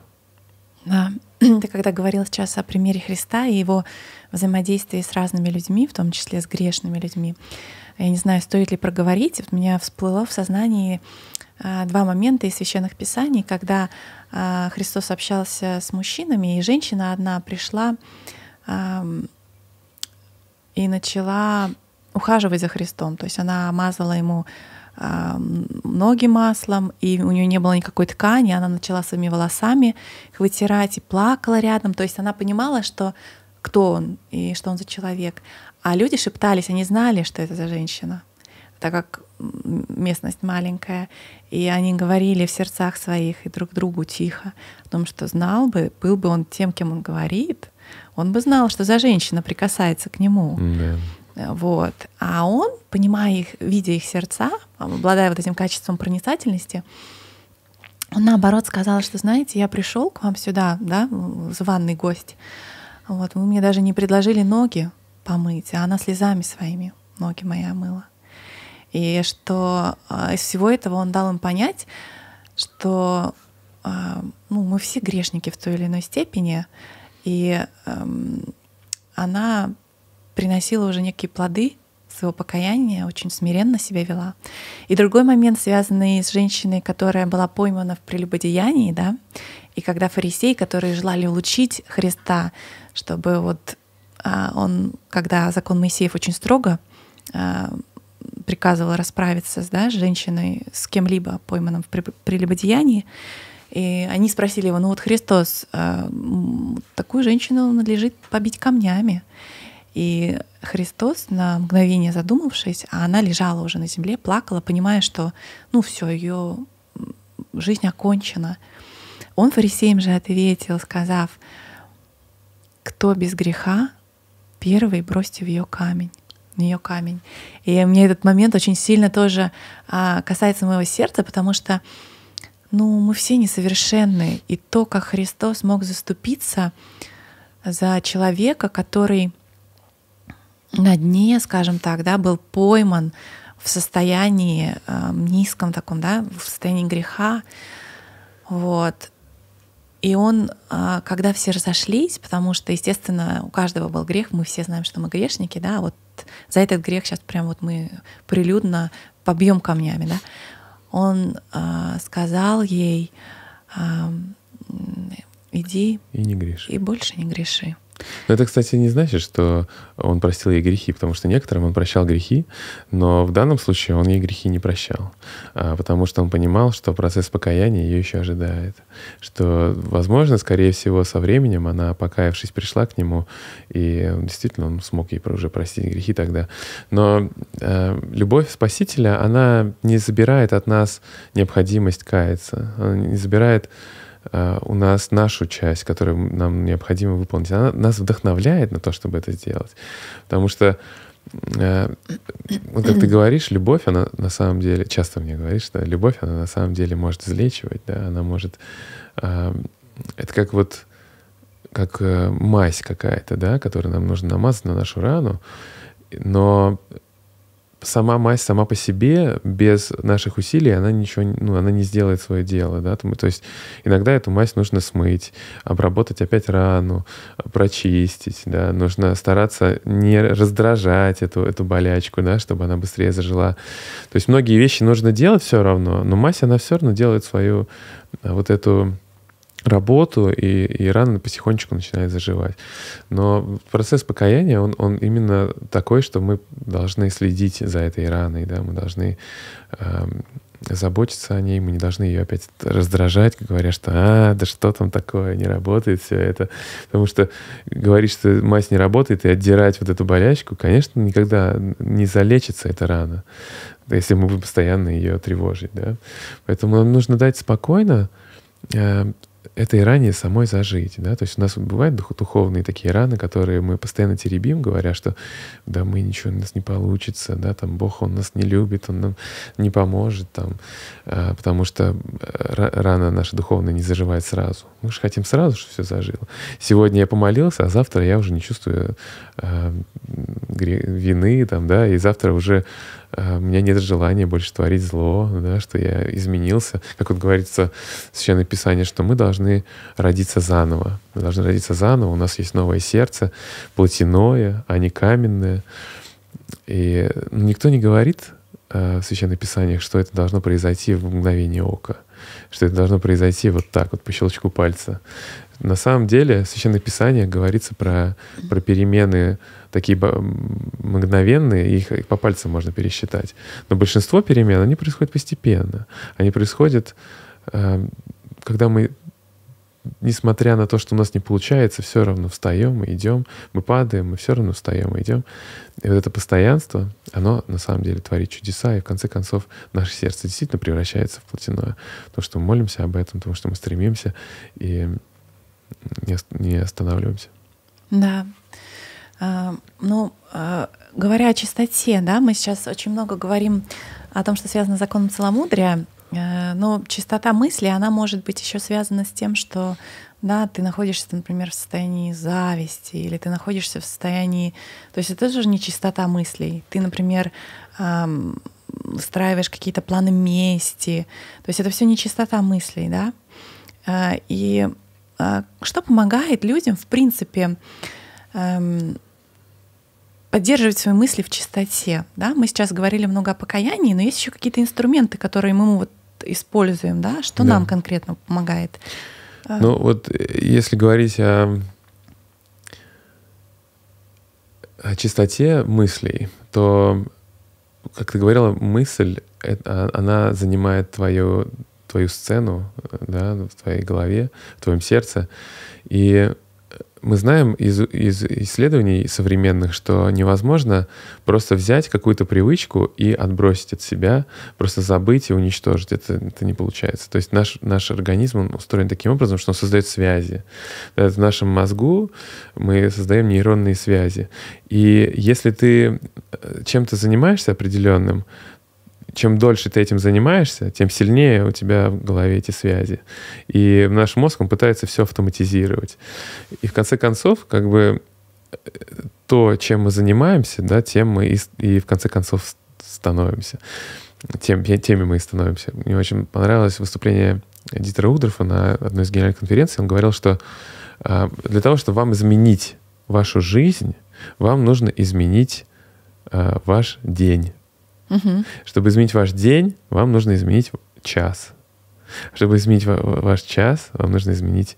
Да, ты когда говорил сейчас о примере Христа и его взаимодействии с разными людьми, в том числе с грешными людьми, я не знаю, стоит ли проговорить, вот у меня всплыло в сознании а, два момента из священных писаний, когда а, Христос общался с мужчинами, и женщина одна пришла и начала ухаживать за Христом. То есть она мазала ему ноги маслом, и у нее не было никакой ткани, она начала своими волосами их вытирать и плакала рядом. То есть она понимала, что кто он и что он за человек. А люди шептались, они знали, что это за женщина, так как местность маленькая, и они говорили в сердцах своих и друг другу тихо о том, что знал бы, был бы он тем, кем он говорит, он бы знал, что за женщина прикасается к нему. Yeah. Вот. А он, понимая их, видя их сердца, обладая вот этим качеством проницательности, он наоборот сказал, что, знаете, я пришел к вам сюда, да, званный гость. Вот, вы мне даже не предложили ноги, помыть, а она слезами своими ноги мои омыла. И что а, из всего этого он дал им понять, что а, ну, мы все грешники в той или иной степени, и эм, она приносила уже некие плоды своего покаяния, очень смиренно себя вела. И другой момент, связанный с женщиной, которая была поймана в прелюбодеянии, да, и когда фарисеи, которые желали улучшить Христа, чтобы вот а, он, когда закон Моисеев очень строго а, приказывал расправиться да, с женщиной, с кем-либо пойманным в прелюбодеянии, и они спросили его, ну вот Христос, а, такую женщину надлежит побить камнями. И Христос, на мгновение задумавшись, а она лежала уже на земле, плакала, понимая, что ну все, ее жизнь окончена. Он фарисеям же ответил, сказав, кто без греха, первый бросьте в ее камень на ее камень. И мне этот момент очень сильно тоже а, касается моего сердца, потому что ну, мы все несовершенны. И то, как Христос мог заступиться за человека, который на дне, скажем так, да, был пойман в состоянии э, низком таком, да, в состоянии греха, вот, и он, а, когда все разошлись, потому что, естественно, у каждого был грех, мы все знаем, что мы грешники, да, вот за этот грех сейчас прям вот мы прилюдно побьем камнями, да. Он э, сказал ей, э, иди и, не греши. и больше не греши. Но это, кстати, не значит, что он простил ей грехи, потому что некоторым он прощал грехи, но в данном случае он ей грехи не прощал, а, потому что он понимал, что процесс покаяния ее еще ожидает, что, возможно, скорее всего, со временем она, покаявшись, пришла к нему, и действительно он смог ей уже простить грехи тогда. Но э, любовь Спасителя, она не забирает от нас необходимость каяться, она не забирает Э, у нас нашу часть, которую нам необходимо выполнить, она нас вдохновляет на то, чтобы это сделать. Потому что, э, вот как ты говоришь, любовь, она на самом деле, часто мне говоришь, что любовь, она на самом деле может излечивать, да, она может... Э, это как вот как мазь какая-то, да, которая нам нужно намазать на нашу рану, но сама мазь сама по себе, без наших усилий, она ничего, ну, она не сделает свое дело, да, то есть иногда эту мазь нужно смыть, обработать опять рану, прочистить, да, нужно стараться не раздражать эту, эту болячку, да, чтобы она быстрее зажила. То есть многие вещи нужно делать все равно, но мазь, она все равно делает свою э, вот эту работу, и, и рана потихонечку начинает заживать. Но процесс покаяния, он, он именно такой, что мы должны следить за этой раной, да, мы должны э, заботиться о ней, мы не должны ее опять раздражать, говоря, что «а, да что там такое, не работает все это». Потому что говорить, что мазь не работает, и отдирать вот эту болячку, конечно, никогда не залечится эта рана, если мы будем постоянно ее тревожить, да. Поэтому нам нужно дать спокойно э, этой ране самой зажить, да, то есть у нас бывают духовные такие раны, которые мы постоянно теребим, говоря, что да, мы ничего, у нас не получится, да, там, Бог, Он нас не любит, Он нам не поможет, там, а, потому что э, рана наша духовная не заживает сразу. Мы же хотим сразу, чтобы все зажило. Сегодня я помолился, а завтра я уже не чувствую э, вины, там, да, и завтра уже Э, у меня нет желания больше творить зло, да, что я изменился. Как вот говорится в Священном Писании, что мы должны родиться заново. Мы должны родиться заново, у нас есть новое сердце, плотяное, а не каменное. И ну, никто не говорит э, в Священном Писании, что это должно произойти в мгновение ока, что это должно произойти вот так, вот по щелчку пальца. На самом деле, Священное Писание говорится про, про перемены такие мгновенные, их, их по пальцам можно пересчитать. Но большинство перемен, они происходят постепенно. Они происходят, эм, когда мы несмотря на то, что у нас не получается, все равно встаем и идем, мы падаем, мы все равно встаем и идем. И вот это постоянство, оно на самом деле творит чудеса, и в конце концов наше сердце действительно превращается в плотяное. то что мы молимся об этом, то что мы стремимся и не останавливаемся. Да, Эм, ну, э, говоря о чистоте, да, мы сейчас очень много говорим о том, что связано с законом целомудрия, э, но чистота мысли, она может быть еще связана с тем, что да, ты находишься, например, в состоянии зависти, или ты находишься в состоянии... То есть это же не чистота мыслей. Ты, например, эм, устраиваешь какие-то планы мести. То есть это все не чистота мыслей, да? Э, и э, что помогает людям, в принципе, эм, поддерживать свои мысли в чистоте. Да? Мы сейчас говорили много о покаянии, но есть еще какие-то инструменты, которые мы вот используем, да? Что да. нам конкретно помогает? А. Ну вот э, если говорить о, о чистоте мыслей, то, как ты говорила, мысль, а, она занимает твою, твою сцену э, да, в твоей голове, в твоем сердце. И мы знаем из, из исследований современных, что невозможно просто взять какую-то привычку и отбросить от себя, просто забыть и уничтожить. Это, это не получается. То есть наш, наш организм он устроен таким образом, что он создает связи. В нашем мозгу мы создаем нейронные связи. И если ты э, чем-то занимаешься определенным, чем дольше ты этим занимаешься, тем сильнее у тебя в голове эти связи. И наш мозг, он пытается все автоматизировать. И в конце концов, как бы э, то, чем мы занимаемся, да, тем мы и, и в конце концов становимся. Тем, теми мы и становимся. Мне очень понравилось выступление Дитера Удорфа на одной из генеральных конференций. Он говорил, что а, для того, чтобы вам изменить вашу жизнь, вам нужно изменить а, ваш день чтобы изменить ваш день, вам нужно изменить час. Чтобы изменить ваш час, вам нужно изменить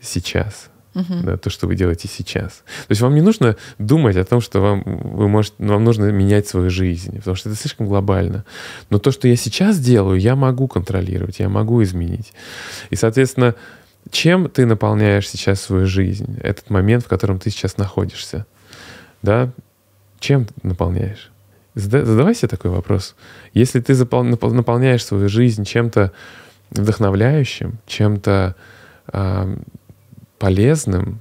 сейчас. Угу. Да, то, что вы делаете сейчас. То есть вам не нужно думать о том, что вам, вы можете, ну, вам нужно менять свою жизнь, потому что это слишком глобально. Но то, что я сейчас делаю, я могу контролировать, я могу изменить. И, соответственно, чем ты наполняешь сейчас свою жизнь, этот момент, в котором ты сейчас находишься, да, чем ты наполняешь? Задавай себе такой вопрос. Если ты наполняешь свою жизнь чем-то вдохновляющим, чем-то э, полезным,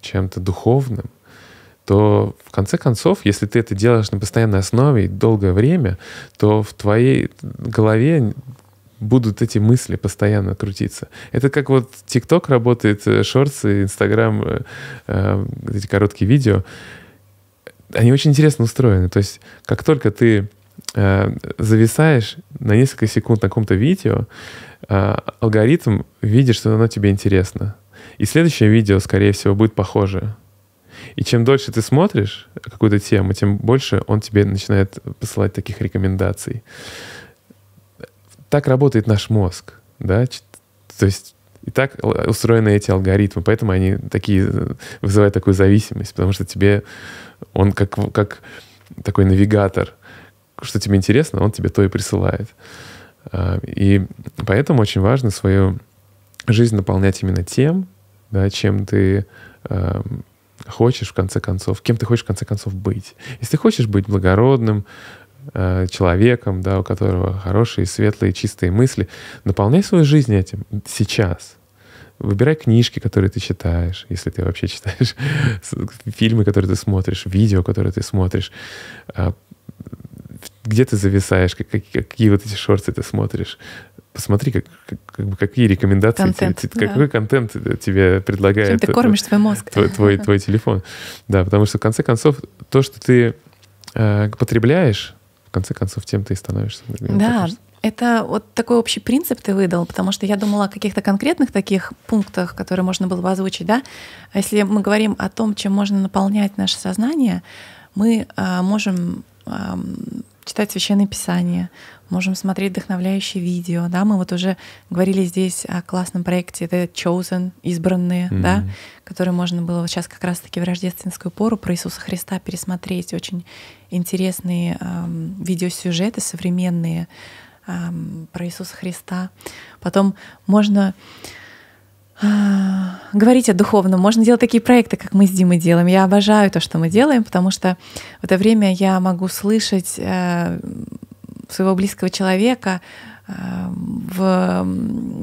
чем-то духовным, то в конце концов, если ты это делаешь на постоянной основе и долгое время, то в твоей голове будут эти мысли постоянно крутиться. Это как вот ТикТок работает, шорты, э, Инстаграм, э, э, эти короткие видео они очень интересно устроены. То есть, как только ты э, зависаешь на несколько секунд на каком-то видео, э, алгоритм видит, что оно тебе интересно. И следующее видео, скорее всего, будет похоже. И чем дольше ты смотришь какую-то тему, тем больше он тебе начинает посылать таких рекомендаций. Так работает наш мозг, да? То есть и так устроены эти алгоритмы, поэтому они такие э, вызывают такую зависимость, потому что тебе он как, как такой навигатор. Что тебе интересно, он тебе то и присылает. А, и поэтому очень важно свою жизнь наполнять именно тем, да, чем ты э, хочешь в конце концов, кем ты хочешь в конце концов быть. Если ты хочешь быть благородным э, человеком, да, у которого хорошие, светлые, чистые мысли, наполняй свою жизнь этим сейчас. Выбирай книжки, которые ты читаешь, если ты вообще читаешь, фильмы, которые ты смотришь, видео, которые ты смотришь, а, где ты зависаешь, как, какие вот эти шорты ты смотришь. Посмотри, как, как, какие рекомендации, контент, тебе, да. какой контент тебе предлагает. Чем ты кормишь твой мозг. Твой, твой, твой телефон. Да, потому что в конце концов то, что ты э, потребляешь, в конце концов тем ты и становишься. Да, это вот такой общий принцип ты выдал, потому что я думала о каких-то конкретных таких пунктах, которые можно было бы озвучить, да? А если мы говорим о том, чем можно наполнять наше сознание, мы э, можем э, читать священные писания, можем смотреть вдохновляющие видео, да, мы вот уже говорили здесь о классном проекте, это Chosen, избранные, mm-hmm. да, который можно было вот сейчас как раз-таки в рождественскую пору про Иисуса Христа пересмотреть, очень интересные э, видеосюжеты современные, про Иисуса Христа. Потом можно а, говорить о духовном, можно делать такие проекты, как мы с Димой делаем. Я обожаю то, что мы делаем, потому что в это время я могу слышать э, своего близкого человека э, в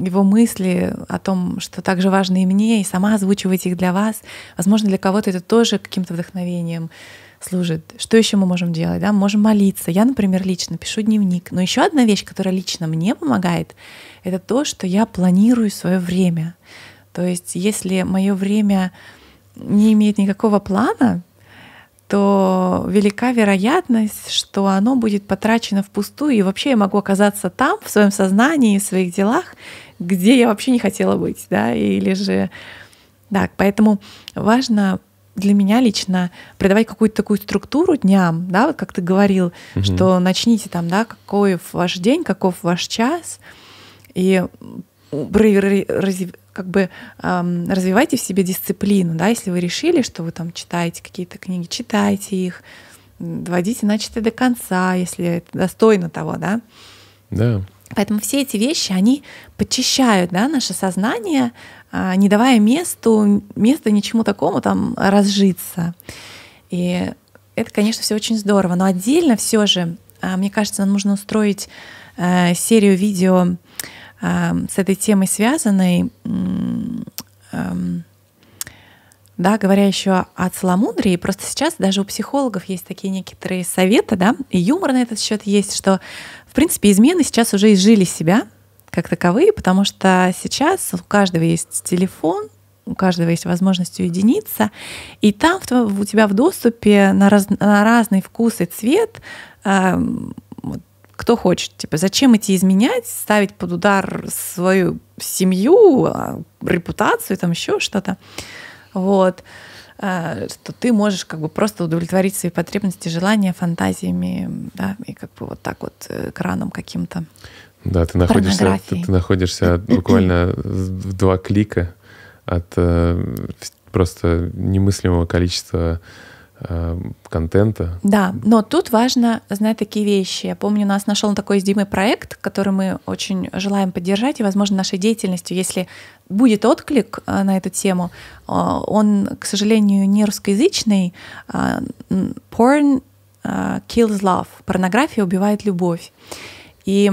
его мысли о том, что также важно и мне, и сама озвучивать их для вас. Возможно, для кого-то это тоже каким-то вдохновением, служит. Что еще мы можем делать? Да? Мы можем молиться. Я, например, лично пишу дневник. Но еще одна вещь, которая лично мне помогает, это то, что я планирую свое время. То есть, если мое время не имеет никакого плана, то велика вероятность, что оно будет потрачено впустую, и вообще я могу оказаться там, в своем сознании, в своих делах, где я вообще не хотела быть, да, или же... Так, поэтому важно для меня лично придавать какую-то такую структуру дням, да, вот как ты говорил, угу. что начните там, да, какой ваш день, каков ваш час, и как бы эм, развивайте в себе дисциплину, да, если вы решили, что вы там читаете какие-то книги, читайте их, доводите начатое до конца, если это достойно того, да. Да. Поэтому все эти вещи, они подчищают да, наше сознание а, не давая месту, места ничему такому там разжиться. И это, конечно, все очень здорово. Но отдельно все же, а, мне кажется, нам нужно устроить э, серию видео а, с этой темой связанной, эм, да, говоря еще о целомудрии, просто сейчас даже у психологов есть такие некоторые советы, да, и юмор на этот счет есть, что, в принципе, измены сейчас уже изжили себя — как таковые, потому что сейчас у каждого есть телефон, у каждого есть возможность уединиться, и там у тебя в доступе на, раз, на разный вкус и цвет э, кто хочет. Типа, зачем идти изменять, ставить под удар свою семью, а, репутацию, там еще что-то. Вот э, что ты можешь как бы просто удовлетворить свои потребности, желания фантазиями, да, и как бы вот так вот э, экраном каким-то. Да, ты находишься, ты, ты находишься буквально в два клика от э, просто немыслимого количества э, контента. Да, но тут важно знать такие вещи. Я помню, нас нашел такой с Димой проект, который мы очень желаем поддержать, и, возможно, нашей деятельностью, если будет отклик э, на эту тему, он, к сожалению, не русскоязычный. Porn а, kills love. Порнография убивает любовь. И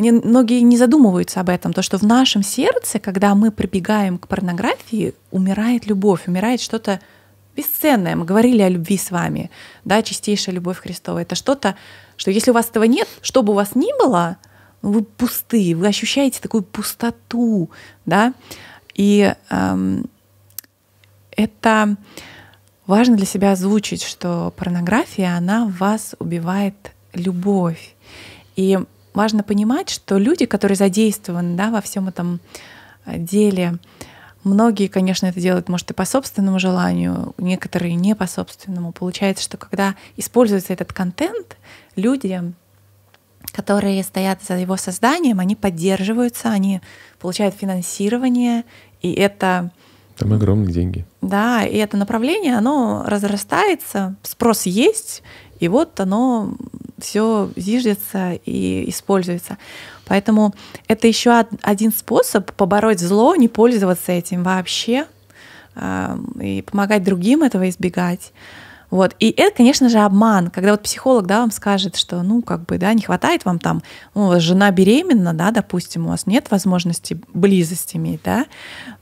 не, многие не задумываются об этом, то, что в нашем сердце, когда мы прибегаем к порнографии, умирает любовь, умирает что-то бесценное. Мы говорили о любви с вами, да, чистейшая любовь Христова. Это что-то, что если у вас этого нет, что бы у вас ни было, вы пустые, вы ощущаете такую пустоту, да, и эм, это важно для себя озвучить, что порнография, она в вас убивает любовь. И важно понимать, что люди, которые задействованы да, во всем этом э, деле, многие, конечно, это делают, может, и по собственному желанию, некоторые не по собственному. Получается, что когда используется этот контент, люди, которые стоят за его созданием, они поддерживаются, они получают финансирование, и это... Там огромные деньги. Да, и это направление, оно разрастается, спрос есть, и вот оно все зиждется и используется. Поэтому это еще один способ побороть зло, не пользоваться этим вообще а, и помогать другим этого избегать. Вот. И это, конечно же, обман, когда вот психолог да, вам скажет, что ну, как бы, да, не хватает вам там, ну, у вас жена беременна, да, допустим, у вас нет возможности близости иметь, да,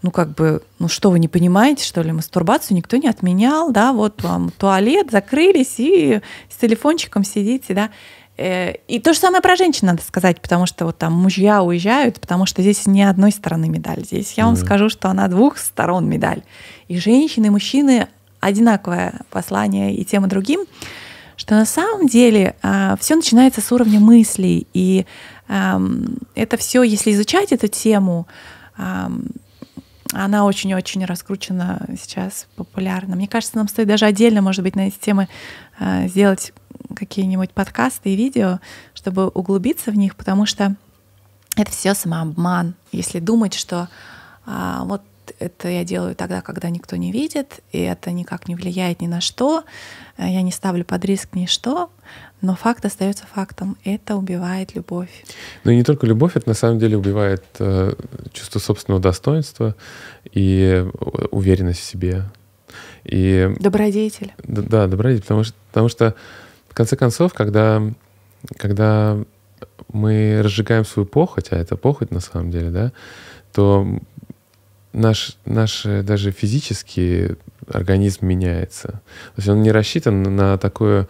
ну, как бы, ну, что вы не понимаете, что ли, мастурбацию никто не отменял, да, вот вам туалет, закрылись и с телефончиком сидите, да. Э, и то же самое про женщин надо сказать, потому что вот там мужья уезжают, потому что здесь не одной стороны медаль. Здесь я вам mm-hmm. скажу, что она двух сторон медаль. И женщины, и мужчины одинаковое послание и тем и другим, что на самом деле э, а, все начинается с уровня мыслей. И э, это все, если изучать эту тему, э, она очень-очень раскручена сейчас, популярна. Мне кажется, нам стоит даже отдельно, может быть, на эти темы э, сделать какие-нибудь подкасты и видео, чтобы углубиться в них, потому что это все самообман. Если думать, что а, вот это я делаю тогда, когда никто не видит, и это никак не влияет ни на что, э, я не ставлю под риск ничто, но факт остается фактом. Это убивает любовь. Ну и не только любовь, это на самом деле убивает э, чувство собственного достоинства и э, уверенность в себе. И... Добродетель. Да, да добродетель, потому что, потому что в конце концов, когда, когда мы разжигаем свою похоть, а это похоть на самом деле, да, то наш, наш э, даже физический организм меняется. То есть он не рассчитан на такую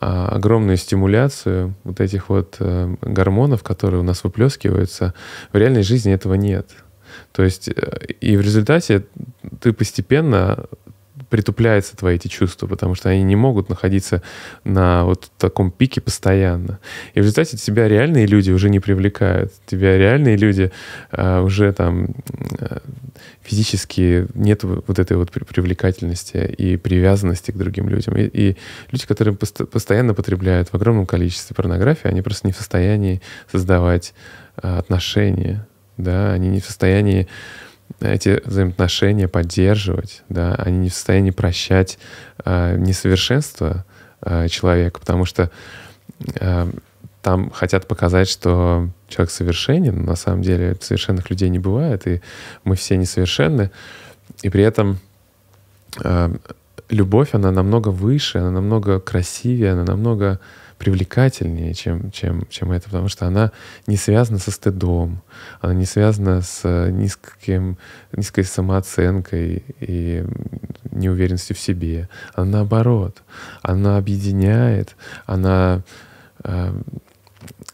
а, огромную стимуляцию вот этих вот а, гормонов, которые у нас выплескиваются. В реальной жизни этого нет. То есть э, и в результате ты постепенно притупляются твои эти чувства, потому что они не могут находиться на вот таком пике постоянно. И в результате тебя реальные люди уже не привлекают. Тебя реальные люди э, уже там э, физически нет вот этой вот привлекательности и привязанности к другим людям. И, и люди, которые пост- постоянно потребляют в огромном количестве порнографии, они просто не в состоянии создавать э, отношения. Да, они не в состоянии эти взаимоотношения поддерживать, да, они не в состоянии прощать э, несовершенство э, человека, потому что э, там хотят показать, что человек совершенен, на самом деле совершенных людей не бывает, и мы все несовершенны, и при этом э, любовь, она намного выше, она намного красивее, она намного привлекательнее, чем, чем, чем это, потому что она не связана со стыдом, она не связана с э, низким, низкой самооценкой и неуверенностью в себе. Она наоборот, она объединяет, она э,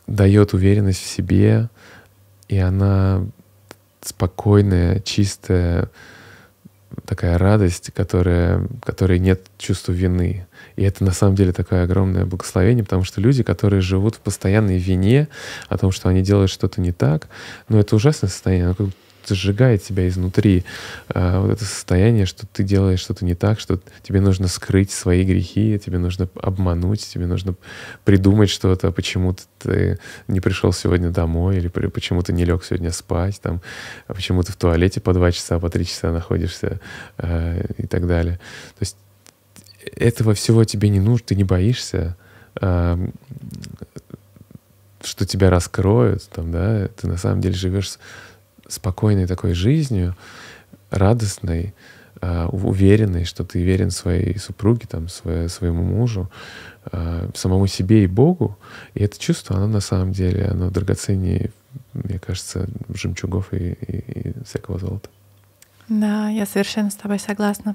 дает уверенность в себе, и она спокойная, чистая, такая радость, которая, которой нет чувства вины. И это на самом деле такое огромное благословение, потому что люди, которые живут в постоянной вине о том, что они делают что-то не так, ну это ужасное состояние, оно как сжигает тебя изнутри. Э, вот это состояние, что ты делаешь что-то не так, что тебе нужно скрыть свои грехи, тебе нужно обмануть, тебе нужно придумать что-то, почему ты не пришел сегодня домой, или почему ты не лег сегодня спать, там, а почему ты в туалете по два часа, по три часа находишься э, и так далее. То есть этого всего тебе не нужно, ты не боишься, э, что тебя раскроют, там, да, ты на самом деле живешь спокойной такой жизнью, радостной, а, уверенной, что ты верен своей супруге, там, своей, своему мужу, а, самому себе и Богу. И это чувство, оно на самом деле, оно драгоценнее, мне кажется, жемчугов и, и, и всякого золота. Да, я совершенно с тобой согласна.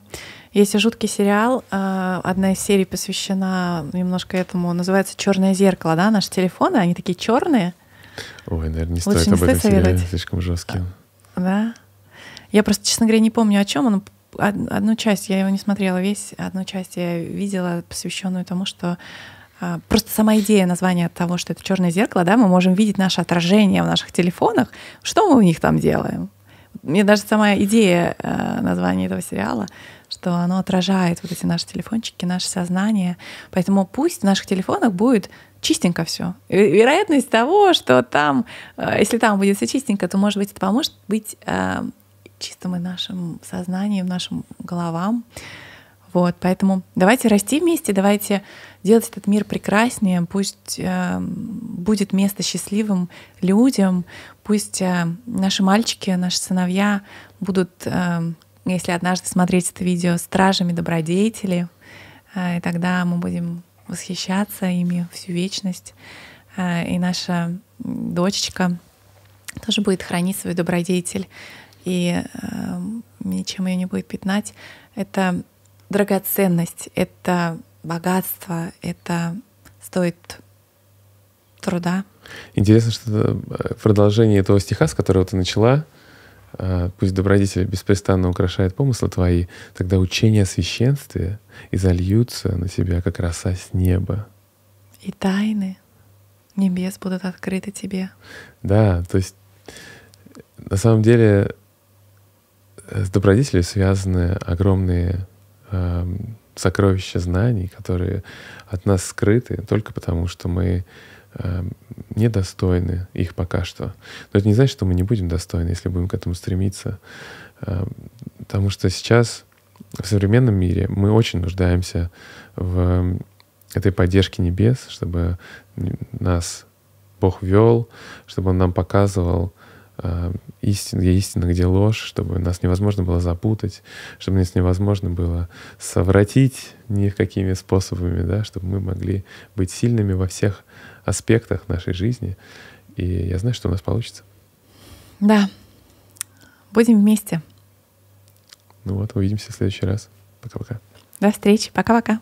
Есть жуткий сериал, а, одна из серий посвящена немножко этому, называется «Черное зеркало», да, наши телефоны, они такие черные, Ой, наверное, не Лучше стоит не об этом советовать. слишком жестким. да. Я просто, честно говоря, не помню, о чем он. Одну часть я его не смотрела весь, а одну часть я видела, посвященную тому, что а, Просто сама идея названия того, что это черное зеркало, да, мы можем видеть наше отражение в наших телефонах. Что мы в них там делаем? Мне даже сама идея э, названия этого сериала, что оно отражает вот эти наши телефончики, наше сознание. Поэтому пусть в наших телефонах будет чистенько все. Вероятность того, что там, э, если там будет все чистенько, то, может быть, это поможет быть эм, чистым и нашим сознанием, нашим головам. Вот, поэтому давайте расти вместе, давайте делать этот мир прекраснее, пусть э, будет место счастливым людям, пусть э, наши мальчики, наши сыновья будут, э, если однажды смотреть это видео, стражами добродетели, э, и тогда мы будем восхищаться ими всю вечность. А, и наша дочечка тоже будет хранить свой добродетель, и ничем а, ее не будет пятнать. Это драгоценность, это богатство, это стоит труда. Интересно, что это э, продолжение этого стиха, с которого ты начала, Э, пусть добродетель беспрестанно украшает помыслы твои, тогда учения о священстве и на тебя, как роса с неба. И тайны небес будут открыты тебе. Да, то есть на самом деле э, с добродетелью связаны огромные э, сокровища знаний, которые от нас скрыты только потому, что мы Эм, недостойны их пока что. Но это не значит, что мы не будем достойны, если будем к этому стремиться. Эм, потому что сейчас в современном мире мы очень нуждаемся в эм, этой поддержке небес, чтобы нас Бог вел, чтобы Он нам показывал истину, где истина, где ложь, чтобы нас невозможно было запутать, чтобы нас невозможно было совратить никакими способами, да, чтобы мы могли быть сильными во всех аспектах нашей жизни. И я знаю, что у нас получится. Да. Будем вместе. Ну вот, увидимся в следующий раз. Пока-пока. До встречи. Пока-пока.